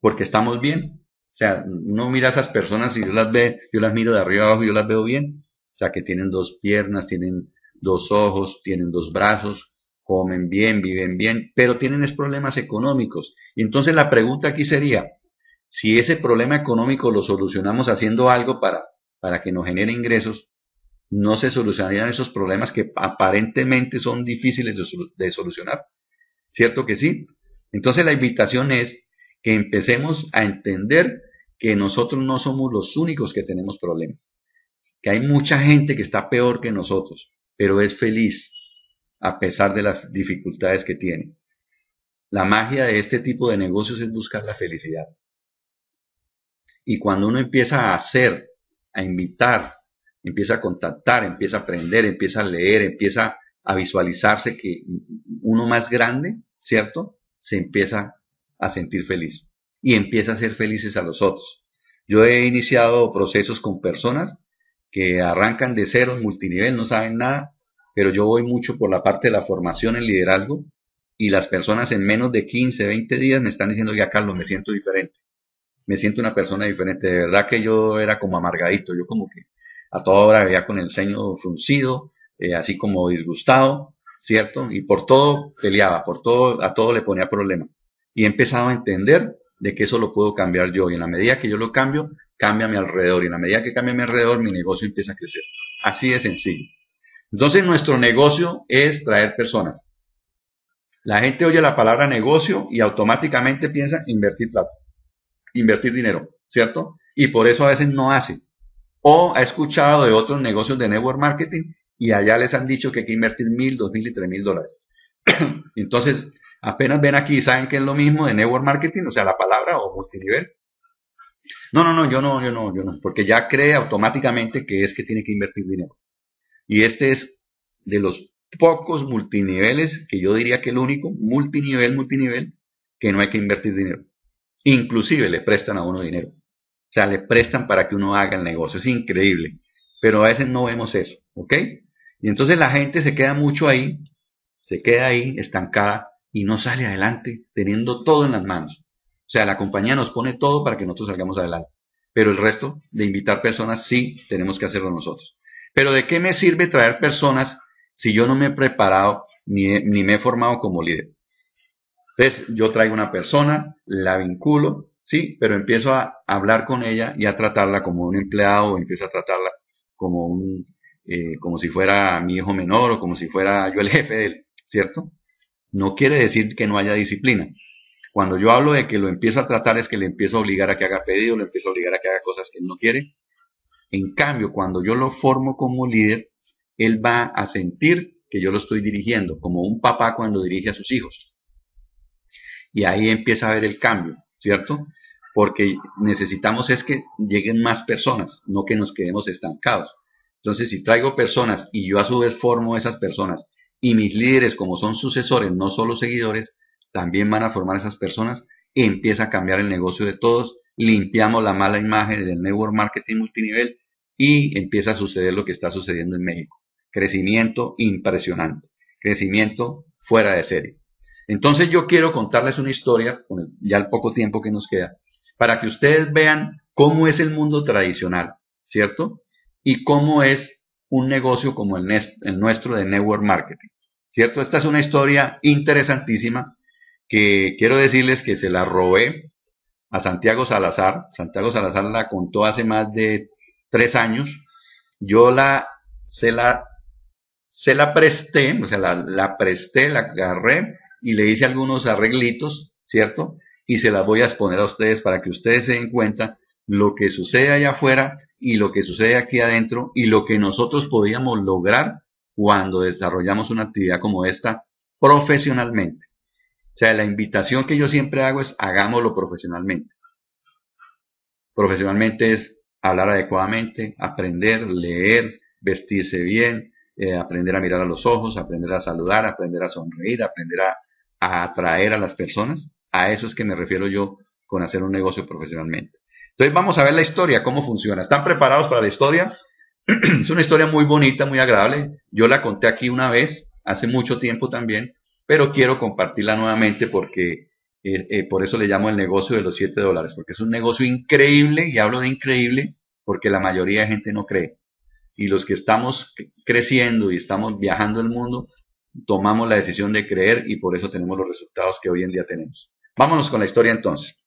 Speaker 1: Porque estamos bien. O sea, uno mira a esas personas y yo las, veo yo las miro de arriba abajo y yo las veo bien. O sea, que tienen dos piernas, tienen dos ojos, tienen dos brazos, comen bien, viven bien, pero tienen problemas económicos. entonces la pregunta aquí sería, si ese problema económico lo solucionamos haciendo algo para, para que nos genere ingresos, no se solucionarían esos problemas que aparentemente son difíciles de solucionar. ¿Cierto que sí? Entonces la invitación es que empecemos a entender que nosotros no somos los únicos que tenemos problemas, que hay mucha gente que está peor que nosotros, pero es feliz a pesar de las dificultades que tiene. La magia de este tipo de negocios es buscar la felicidad. Y cuando uno empieza a hacer, a invitar, empieza a contactar, empieza a aprender, empieza a leer, empieza a visualizarse que uno más grande, ¿cierto? Se empieza a sentir feliz y empieza a ser felices a los otros. Yo he iniciado procesos con personas que arrancan de cero, multinivel, no saben nada, pero yo voy mucho por la parte de la formación en liderazgo y las personas en menos de 15, 20 días me están diciendo, ya Carlos, me siento diferente, me siento una persona diferente, de verdad que yo era como amargadito, yo como que a toda hora veía con el ceño fruncido, eh, así como disgustado, ¿cierto? Y por todo peleaba, por todo, a todo le ponía problema. Y he empezado a entender de que eso lo puedo cambiar yo. Y en la medida que yo lo cambio, cambia mi alrededor y en la medida que cambia mi alrededor mi negocio empieza a crecer. Así de sencillo. Entonces nuestro negocio es traer personas. La gente oye la palabra negocio y automáticamente piensa invertir plata, invertir dinero, ¿cierto? Y por eso a veces no hace. O ha escuchado de otros negocios de network marketing y allá les han dicho que hay que invertir mil, dos mil y tres mil dólares. *clears throat* Entonces, apenas ven aquí, saben que es lo mismo de network marketing, o sea, la palabra o multinivel, no, no, no, yo no, yo no, yo no, porque ya cree automáticamente que es que tiene que invertir dinero. Y este es de los pocos multiniveles, que yo diría que el único multinivel, multinivel, que no hay que invertir dinero. Inclusive le prestan a uno dinero. O sea, le prestan para que uno haga el negocio. Es increíble. Pero a veces no vemos eso, ¿ok? Y entonces la gente se queda mucho ahí, se queda ahí estancada y no sale adelante teniendo todo en las manos. O sea, la compañía nos pone todo para que nosotros salgamos adelante. Pero el resto de invitar personas sí tenemos que hacerlo nosotros. Pero ¿de qué me sirve traer personas si yo no me he preparado ni, me he formado como líder? Entonces, yo traigo una persona, la vinculo, sí, pero empiezo a hablar con ella y a tratarla como un empleado o empiezo a tratarla como un, eh, como si fuera mi hijo menor o como si fuera yo el jefe de él, ¿cierto? No quiere decir que no haya disciplina, cuando yo hablo de que lo empiezo a tratar es que le empiezo a obligar a que haga pedido, le empiezo a obligar a que haga cosas que él no quiere. En cambio, cuando yo lo formo como líder, él va a sentir que yo lo estoy dirigiendo, como un papá cuando dirige a sus hijos. Y ahí empieza a ver el cambio, ¿cierto? Porque necesitamos es que lleguen más personas, no que nos quedemos estancados. Entonces, si traigo personas y yo a su vez formo esas personas y mis líderes, como son sucesores, no solo seguidores, también van a formar esas personas, empieza a cambiar el negocio de todos, limpiamos la mala imagen del network marketing multinivel y empieza a suceder lo que está sucediendo en México. Crecimiento impresionante, crecimiento fuera de serie. Entonces yo quiero contarles una historia, ya el poco tiempo que nos queda, para que ustedes vean cómo es el mundo tradicional, ¿cierto? Y cómo es un negocio como el nuestro de network marketing, ¿cierto? Esta es una historia interesantísima que quiero decirles que se la robé a Santiago Salazar. Santiago Salazar la contó hace más de tres años. Yo la, se la, se la presté, o sea, la, presté, la agarré y le hice algunos arreglitos, ¿cierto? Y se las voy a exponer a ustedes para que ustedes se den cuenta lo que sucede allá afuera y lo que sucede aquí adentro y lo que nosotros podíamos lograr cuando desarrollamos una actividad como esta profesionalmente. O sea, la invitación que yo siempre hago es hagámoslo profesionalmente. Profesionalmente es hablar adecuadamente, aprender, leer, vestirse bien, eh, aprender a mirar a los ojos, aprender a saludar, aprender a sonreír, aprender a, atraer a las personas. A eso es que me refiero yo con hacer un negocio profesionalmente. Entonces vamos a ver la historia, cómo funciona. ¿Están preparados para la historia? *clears throat* es una historia muy bonita, muy agradable. Yo la conté aquí una vez, hace mucho tiempo también, pero quiero compartirla nuevamente porque eh, eh, por eso le llamo el negocio de los 7 dólares, porque es un negocio increíble, y hablo de increíble, porque la mayoría de gente no cree. Y los que estamos creciendo y estamos viajando el mundo, tomamos la decisión de creer y por eso tenemos los resultados que hoy en día tenemos. Vámonos con la historia entonces.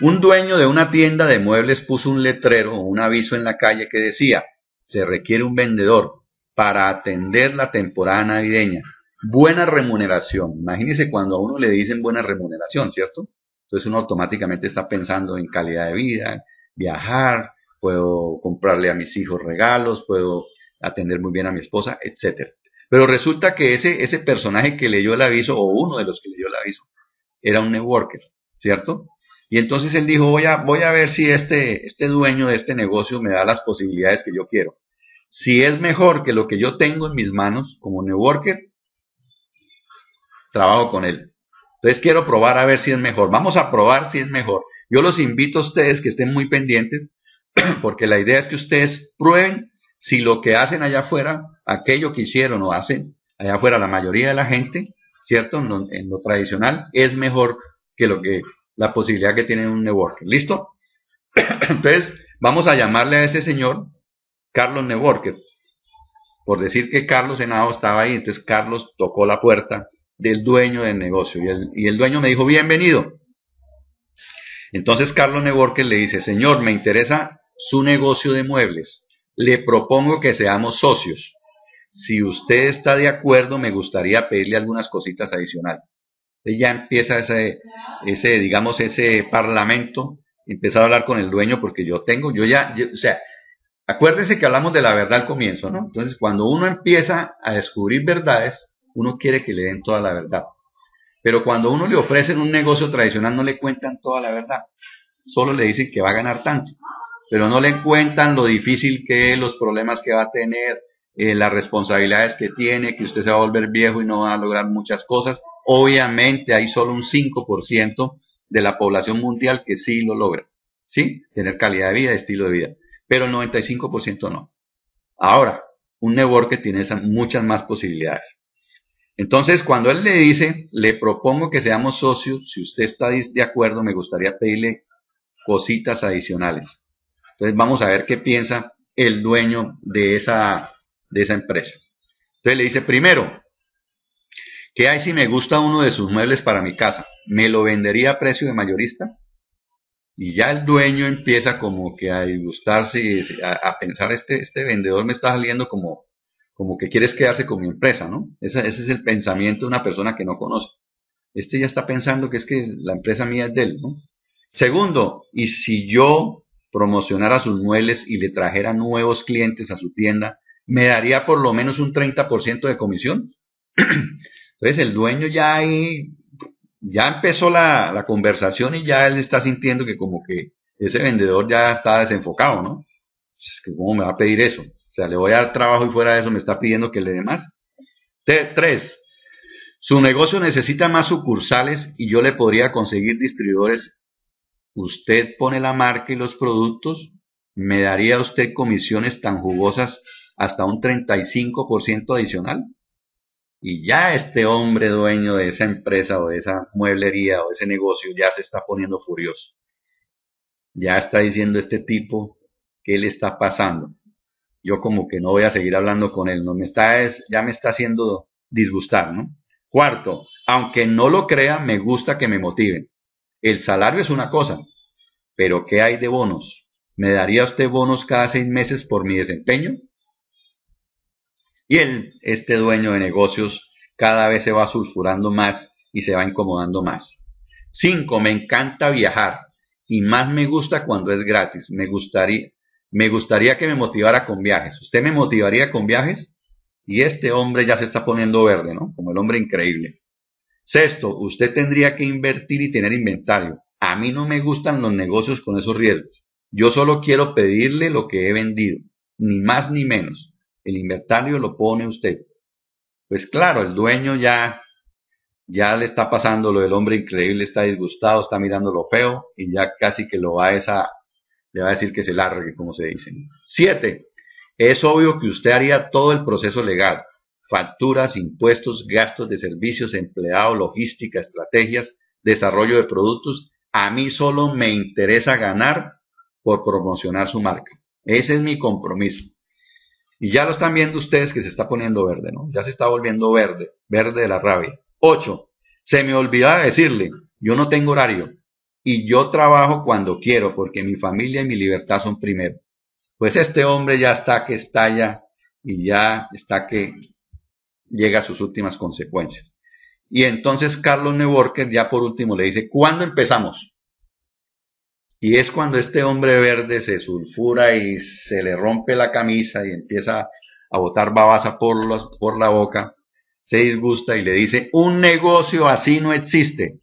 Speaker 1: Un dueño de una tienda de muebles puso un letrero o un aviso en la calle que decía, se requiere un vendedor, para atender la temporada navideña. Buena remuneración. Imagínese cuando a uno le dicen buena remuneración, ¿cierto? Entonces uno automáticamente está pensando en calidad de vida, viajar, puedo comprarle a mis hijos regalos, puedo atender muy bien a mi esposa, etc. Pero resulta que ese, ese personaje que leyó el aviso, o uno de los que leyó el aviso, era un networker, ¿cierto? Y entonces él dijo, voy a, voy a ver si este, este dueño de este negocio me da las posibilidades que yo quiero si es mejor que lo que yo tengo en mis manos como networker, trabajo con él. Entonces quiero probar a ver si es mejor. Vamos a probar si es mejor. Yo los invito a ustedes que estén muy pendientes, *clears throat* porque la idea es que ustedes prueben si lo que hacen allá afuera, aquello que hicieron o hacen allá afuera la mayoría de la gente, ¿cierto? En lo, tradicional, es mejor que lo que la posibilidad que tiene un networker. ¿Listo? *clears throat* Entonces, vamos a llamarle a ese señor Carlos Neborker. Por decir que Carlos Senado estaba ahí, entonces Carlos tocó la puerta del dueño del negocio y el, dueño me dijo, bienvenido. Entonces Carlos Neborker le dice, señor, me interesa su negocio de muebles. Le propongo que seamos socios. Si usted está de acuerdo, me gustaría pedirle algunas cositas adicionales. Entonces ya empieza ese, ese, digamos, ese parlamento, empezar a hablar con el dueño porque yo tengo, yo ya, o sea, Acuérdense que hablamos de la verdad al comienzo, ¿no? Entonces, cuando uno empieza a descubrir verdades, uno quiere que le den toda la verdad. Pero cuando uno le ofrecen un negocio tradicional, no le cuentan toda la verdad. Solo le dicen que va a ganar tanto. Pero no le cuentan lo difícil que es, los problemas que va a tener, eh, las responsabilidades que tiene, que usted se va a volver viejo y no va a lograr muchas cosas. Obviamente hay solo un 5% de la población mundial que sí lo logra. ¿Sí? Tener calidad de vida, estilo de vida pero el 95% no. Ahora, un network tiene muchas más posibilidades. Entonces, cuando él le dice, le propongo que seamos socios, si usted está de acuerdo, me gustaría pedirle cositas adicionales. Entonces, vamos a ver qué piensa el dueño de esa, de esa empresa. Entonces le dice, primero, ¿qué hay si me gusta uno de sus muebles para mi casa? ¿Me lo vendería a precio de mayorista? Y ya el dueño empieza como que a disgustarse y a, pensar, este, este vendedor me está saliendo como, como que quieres quedarse con mi empresa, ¿no? Ese, es el pensamiento de una persona que no conoce. Este ya está pensando que es que la empresa mía es de él, ¿no? Segundo, y si yo promocionara sus muebles y le trajera nuevos clientes a su tienda, me daría por lo menos un 30% de comisión. *clears throat* Entonces el dueño ya ahí ya empezó la, la, conversación y ya él está sintiendo que como que ese vendedor ya está desenfocado, ¿no? ¿Cómo me va a pedir eso? O sea, le voy a dar trabajo y fuera de eso me está pidiendo que le dé más. tres, su negocio necesita más sucursales y yo le podría conseguir distribuidores. Usted pone la marca y los productos, me daría usted comisiones tan jugosas hasta un 35% adicional y ya este hombre dueño de esa empresa o de esa mueblería o ese negocio ya se está poniendo furioso. Ya está diciendo este tipo qué le está pasando. Yo como que no voy a seguir hablando con él, no me está es, ya me está haciendo disgustar, ¿no? Cuarto, aunque no lo crea, me gusta que me motiven. El salario es una cosa, pero ¿qué hay de bonos? ¿Me daría usted bonos cada seis meses por mi desempeño? Y él, este dueño de negocios, cada vez se va sulfurando más y se va incomodando más. Cinco, Me encanta viajar y más me gusta cuando es gratis. Me gustaría, me gustaría que me motivara con viajes. ¿Usted me motivaría con viajes? Y este hombre ya se está poniendo verde, ¿no? Como el hombre increíble. Sexto, usted tendría que invertir y tener inventario. A mí no me gustan los negocios con esos riesgos. Yo solo quiero pedirle lo que he vendido, ni más ni menos el inventario lo pone usted. Pues claro, el dueño ya, ya le está pasando lo del hombre increíble, está disgustado, está mirando lo feo y ya casi que lo va a esa, le va a decir que se largue, como se dice. Siete, es obvio que usted haría todo el proceso legal, facturas, impuestos, gastos de servicios, empleado, logística, estrategias, desarrollo de productos. A mí solo me interesa ganar por promocionar su marca. Ese es mi compromiso. Y ya lo están viendo ustedes que se está poniendo verde, ¿no? Ya se está volviendo verde, verde de la rabia. Ocho, Se me olvidaba decirle, yo no tengo horario y yo trabajo cuando quiero porque mi familia y mi libertad son primero. Pues este hombre ya está que estalla y ya está que llega a sus últimas consecuencias. Y entonces Carlos Neborker ya por último le dice, ¿cuándo empezamos? Y es cuando este hombre verde se sulfura y se le rompe la camisa y empieza a botar babasa por, la boca, se disgusta y le dice, un negocio así no existe.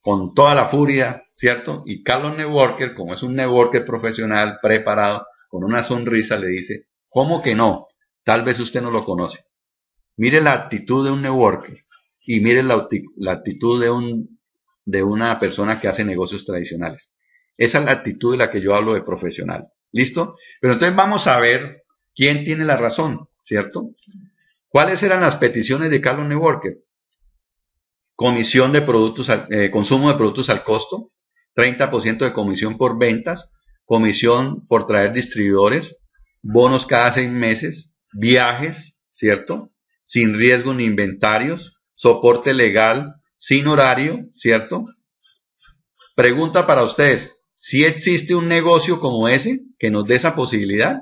Speaker 1: Con toda la furia, ¿cierto? Y Carlos Networker, como es un networker profesional preparado, con una sonrisa le dice, ¿cómo que no? Tal vez usted no lo conoce. Mire la actitud de un networker y mire la actitud de un de una persona que hace negocios tradicionales. Esa es la actitud de la que yo hablo de profesional. ¿Listo? Pero entonces vamos a ver quién tiene la razón, ¿cierto? ¿Cuáles eran las peticiones de Carlos Neworker? Comisión de productos, eh, consumo de productos al costo, 30% de comisión por ventas, comisión por traer distribuidores, bonos cada seis meses, viajes, ¿cierto? Sin riesgo ni inventarios, soporte legal, sin horario, ¿cierto? Pregunta para ustedes, ¿si existe un negocio como ese que nos dé esa posibilidad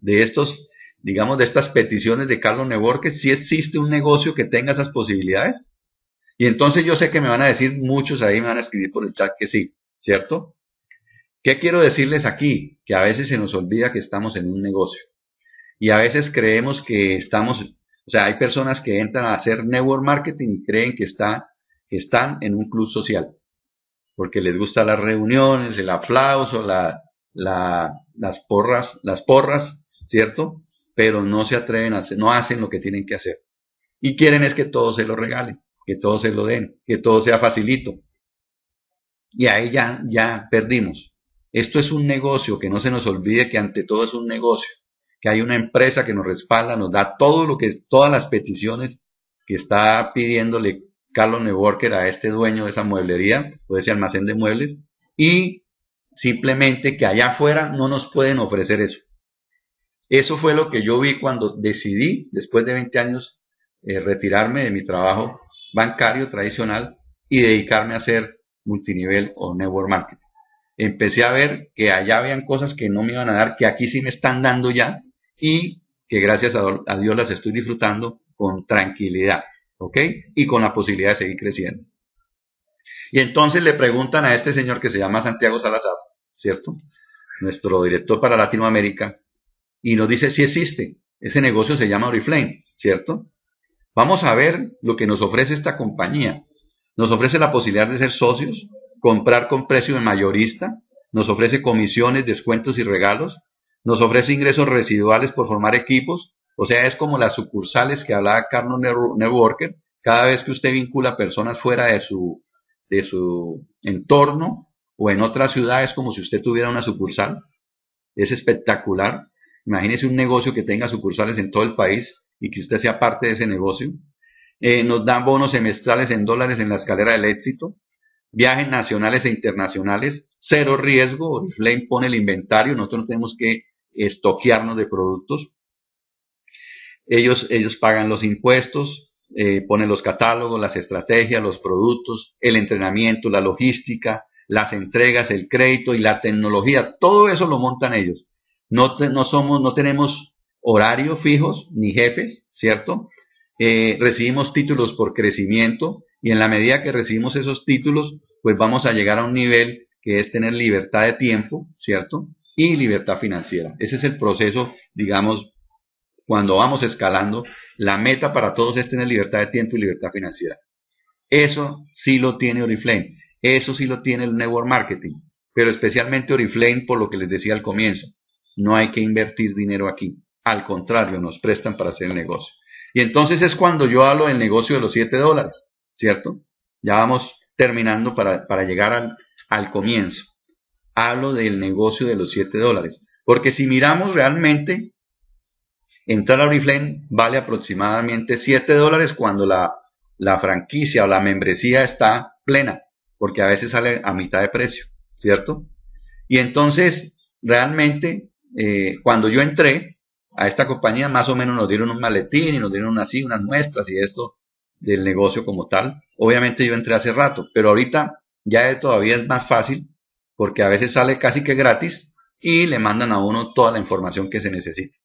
Speaker 1: de estos, digamos, de estas peticiones de Carlos que ¿Si existe un negocio que tenga esas posibilidades? Y entonces yo sé que me van a decir, muchos ahí me van a escribir por el chat que sí, ¿cierto? ¿Qué quiero decirles aquí? Que a veces se nos olvida que estamos en un negocio. Y a veces creemos que estamos, o sea, hay personas que entran a hacer network marketing y creen que está están en un club social, porque les gustan las reuniones, el aplauso, la, las porras, las porras, ¿cierto? Pero no se atreven a hacer, no hacen lo que tienen que hacer. Y quieren es que todo se lo regalen, que todo se lo den, que todo sea facilito. Y ahí ya, ya perdimos. Esto es un negocio, que no se nos olvide que ante todo es un negocio, que hay una empresa que nos respalda, nos da todo lo que, todas las peticiones que está pidiéndole Carlos Worker a este dueño de esa mueblería o de ese almacén de muebles y simplemente que allá afuera no nos pueden ofrecer eso. Eso fue lo que yo vi cuando decidí, después de 20 años, eh, retirarme de mi trabajo bancario tradicional y dedicarme a hacer multinivel o network marketing. Empecé a ver que allá habían cosas que no me iban a dar, que aquí sí me están dando ya y que gracias a Dios las estoy disfrutando con tranquilidad. ¿Ok? Y con la posibilidad de seguir creciendo. Y entonces le preguntan a este señor que se llama Santiago Salazar, ¿cierto? Nuestro director para Latinoamérica, y nos dice si existe. Ese negocio se llama Oriflame, ¿cierto? Vamos a ver lo que nos ofrece esta compañía. Nos ofrece la posibilidad de ser socios, comprar con precio de mayorista, nos ofrece comisiones, descuentos y regalos, nos ofrece ingresos residuales por formar equipos, o sea, es como las sucursales que hablaba Carlos Networker. Cada vez que usted vincula personas fuera de su, de su entorno o en otra ciudad, es como si usted tuviera una sucursal. Es espectacular. Imagínese un negocio que tenga sucursales en todo el país y que usted sea parte de ese negocio. Eh, nos dan bonos semestrales en dólares en la escalera del éxito. Viajes nacionales e internacionales. Cero riesgo. Flame pone el inventario. Nosotros no tenemos que estoquearnos de productos. Ellos, ellos pagan los impuestos, eh, ponen los catálogos, las estrategias, los productos, el entrenamiento, la logística, las entregas, el crédito y la tecnología. Todo eso lo montan ellos. No, no somos, no tenemos horarios fijos ni jefes, ¿cierto? Eh, recibimos títulos por crecimiento y en la medida que recibimos esos títulos, pues vamos a llegar a un nivel que es tener libertad de tiempo, ¿cierto? Y libertad financiera. Ese es el proceso, digamos, cuando vamos escalando, la meta para todos es tener libertad de tiempo y libertad financiera. Eso sí lo tiene Oriflame, eso sí lo tiene el Network Marketing, pero especialmente Oriflame por lo que les decía al comienzo. No hay que invertir dinero aquí, al contrario, nos prestan para hacer el negocio. Y entonces es cuando yo hablo del negocio de los 7 dólares, ¿cierto? Ya vamos terminando para, para llegar al, al comienzo. Hablo del negocio de los 7 dólares. Porque si miramos realmente Entrar a Oriflame vale aproximadamente 7 dólares cuando la, franquicia o la membresía está plena, porque a veces sale a mitad de precio, ¿cierto? Y entonces, realmente, eh, cuando yo entré a esta compañía, más o menos nos dieron un maletín y nos dieron así unas muestras y esto del negocio como tal. Obviamente yo entré hace rato, pero ahorita ya todavía es más fácil porque a veces sale casi que gratis y le mandan a uno toda la información que se necesita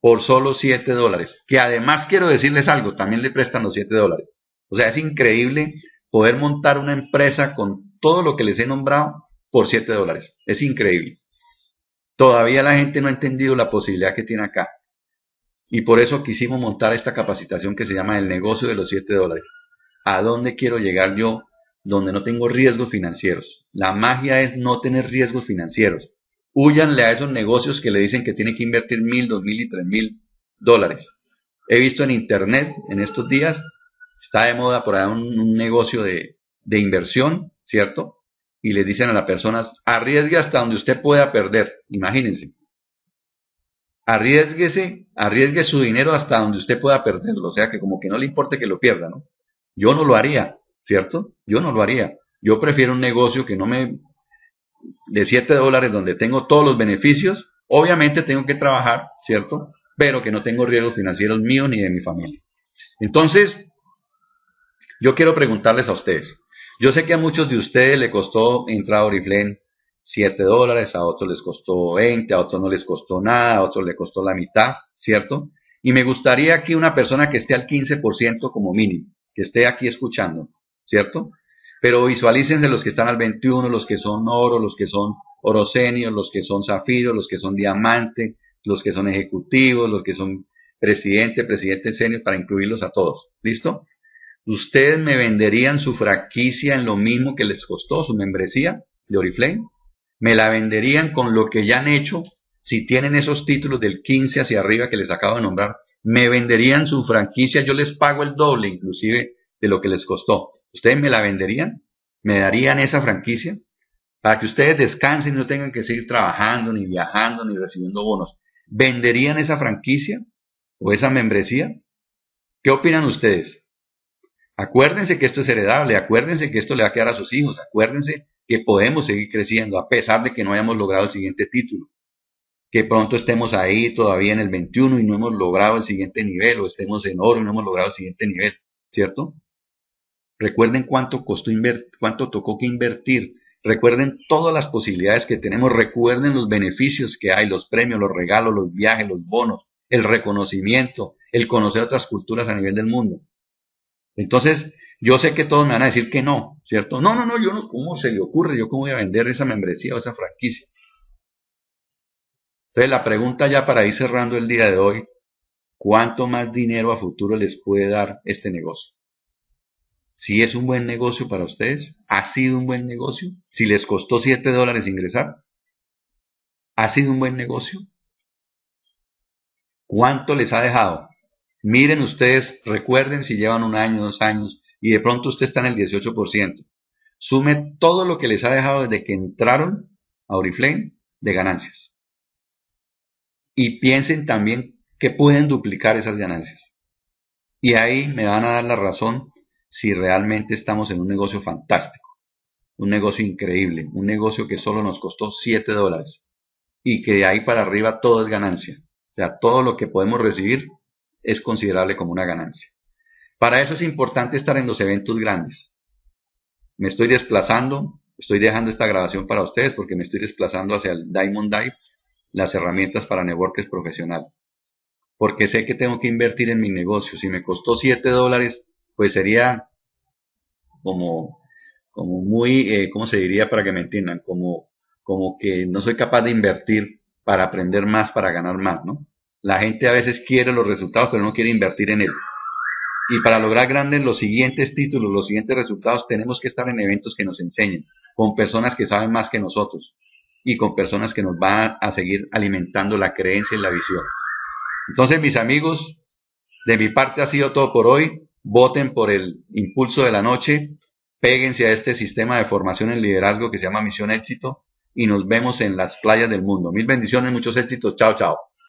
Speaker 1: por solo 7 dólares. Que además quiero decirles algo, también le prestan los 7 dólares. O sea, es increíble poder montar una empresa con todo lo que les he nombrado por 7 dólares. Es increíble. Todavía la gente no ha entendido la posibilidad que tiene acá. Y por eso quisimos montar esta capacitación que se llama El negocio de los 7 dólares. ¿A dónde quiero llegar yo? Donde no tengo riesgos financieros. La magia es no tener riesgos financieros huyanle a esos negocios que le dicen que tiene que invertir mil, dos mil y tres mil dólares. He visto en internet en estos días, está de moda por ahí un, negocio de, de, inversión, ¿cierto? Y les dicen a las personas, arriesgue hasta donde usted pueda perder, imagínense. Arriesguese, arriesgue su dinero hasta donde usted pueda perderlo, o sea que como que no le importe que lo pierda, ¿no? Yo no lo haría, ¿cierto? Yo no lo haría. Yo prefiero un negocio que no me de 7 dólares donde tengo todos los beneficios, obviamente tengo que trabajar, ¿cierto? Pero que no tengo riesgos financieros míos ni de mi familia. Entonces, yo quiero preguntarles a ustedes. Yo sé que a muchos de ustedes le costó entrar a Oriflame 7 dólares, a otros les costó 20, a otros no les costó nada, a otros les costó la mitad, ¿cierto? Y me gustaría que una persona que esté al 15% como mínimo, que esté aquí escuchando, ¿cierto? Pero visualícense los que están al 21, los que son oro, los que son orocenios, los que son zafiro, los que son diamante, los que son ejecutivos, los que son presidente, presidente senior, para incluirlos a todos. ¿Listo? ¿Ustedes me venderían su franquicia en lo mismo que les costó su membresía de Oriflame? ¿Me la venderían con lo que ya han hecho? Si tienen esos títulos del 15 hacia arriba que les acabo de nombrar, ¿me venderían su franquicia? Yo les pago el doble inclusive de lo que les costó. ¿Ustedes me la venderían? ¿Me darían esa franquicia? Para que ustedes descansen y no tengan que seguir trabajando, ni viajando, ni recibiendo bonos. ¿Venderían esa franquicia o esa membresía? ¿Qué opinan ustedes? Acuérdense que esto es heredable, acuérdense que esto le va a quedar a sus hijos, acuérdense que podemos seguir creciendo a pesar de que no hayamos logrado el siguiente título, que pronto estemos ahí todavía en el 21 y no hemos logrado el siguiente nivel o estemos en oro y no hemos logrado el siguiente nivel, ¿cierto? Recuerden cuánto costó cuánto tocó que invertir. Recuerden todas las posibilidades que tenemos. Recuerden los beneficios que hay, los premios, los regalos, los viajes, los bonos, el reconocimiento, el conocer otras culturas a nivel del mundo. Entonces, yo sé que todos me van a decir que no, ¿cierto? No, no, no, yo no, ¿cómo se le ocurre? ¿Yo cómo voy a vender esa membresía o esa franquicia? Entonces, la pregunta ya para ir cerrando el día de hoy, ¿cuánto más dinero a futuro les puede dar este negocio? si es un buen negocio para ustedes, ha sido un buen negocio, si les costó 7 dólares ingresar, ha sido un buen negocio. ¿Cuánto les ha dejado? Miren ustedes, recuerden si llevan un año, dos años, y de pronto usted está en el 18%. Sume todo lo que les ha dejado desde que entraron a Oriflame de ganancias. Y piensen también que pueden duplicar esas ganancias. Y ahí me van a dar la razón si realmente estamos en un negocio fantástico, un negocio increíble, un negocio que solo nos costó 7 dólares y que de ahí para arriba todo es ganancia. O sea, todo lo que podemos recibir es considerable como una ganancia. Para eso es importante estar en los eventos grandes. Me estoy desplazando, estoy dejando esta grabación para ustedes porque me estoy desplazando hacia el Diamond Dive, las herramientas para network profesional. Porque sé que tengo que invertir en mi negocio. Si me costó 7 dólares, pues sería como, como muy, como eh, ¿cómo se diría para que me entiendan? Como, como que no soy capaz de invertir para aprender más, para ganar más, ¿no? La gente a veces quiere los resultados, pero no quiere invertir en él. Y para lograr grandes los siguientes títulos, los siguientes resultados, tenemos que estar en eventos que nos enseñen, con personas que saben más que nosotros y con personas que nos van a seguir alimentando la creencia y la visión. Entonces, mis amigos, de mi parte ha sido todo por hoy voten por el impulso de la noche, péguense a este sistema de formación en liderazgo que se llama Misión Éxito y nos vemos en las playas del mundo. Mil bendiciones, muchos éxitos. Chao, chao.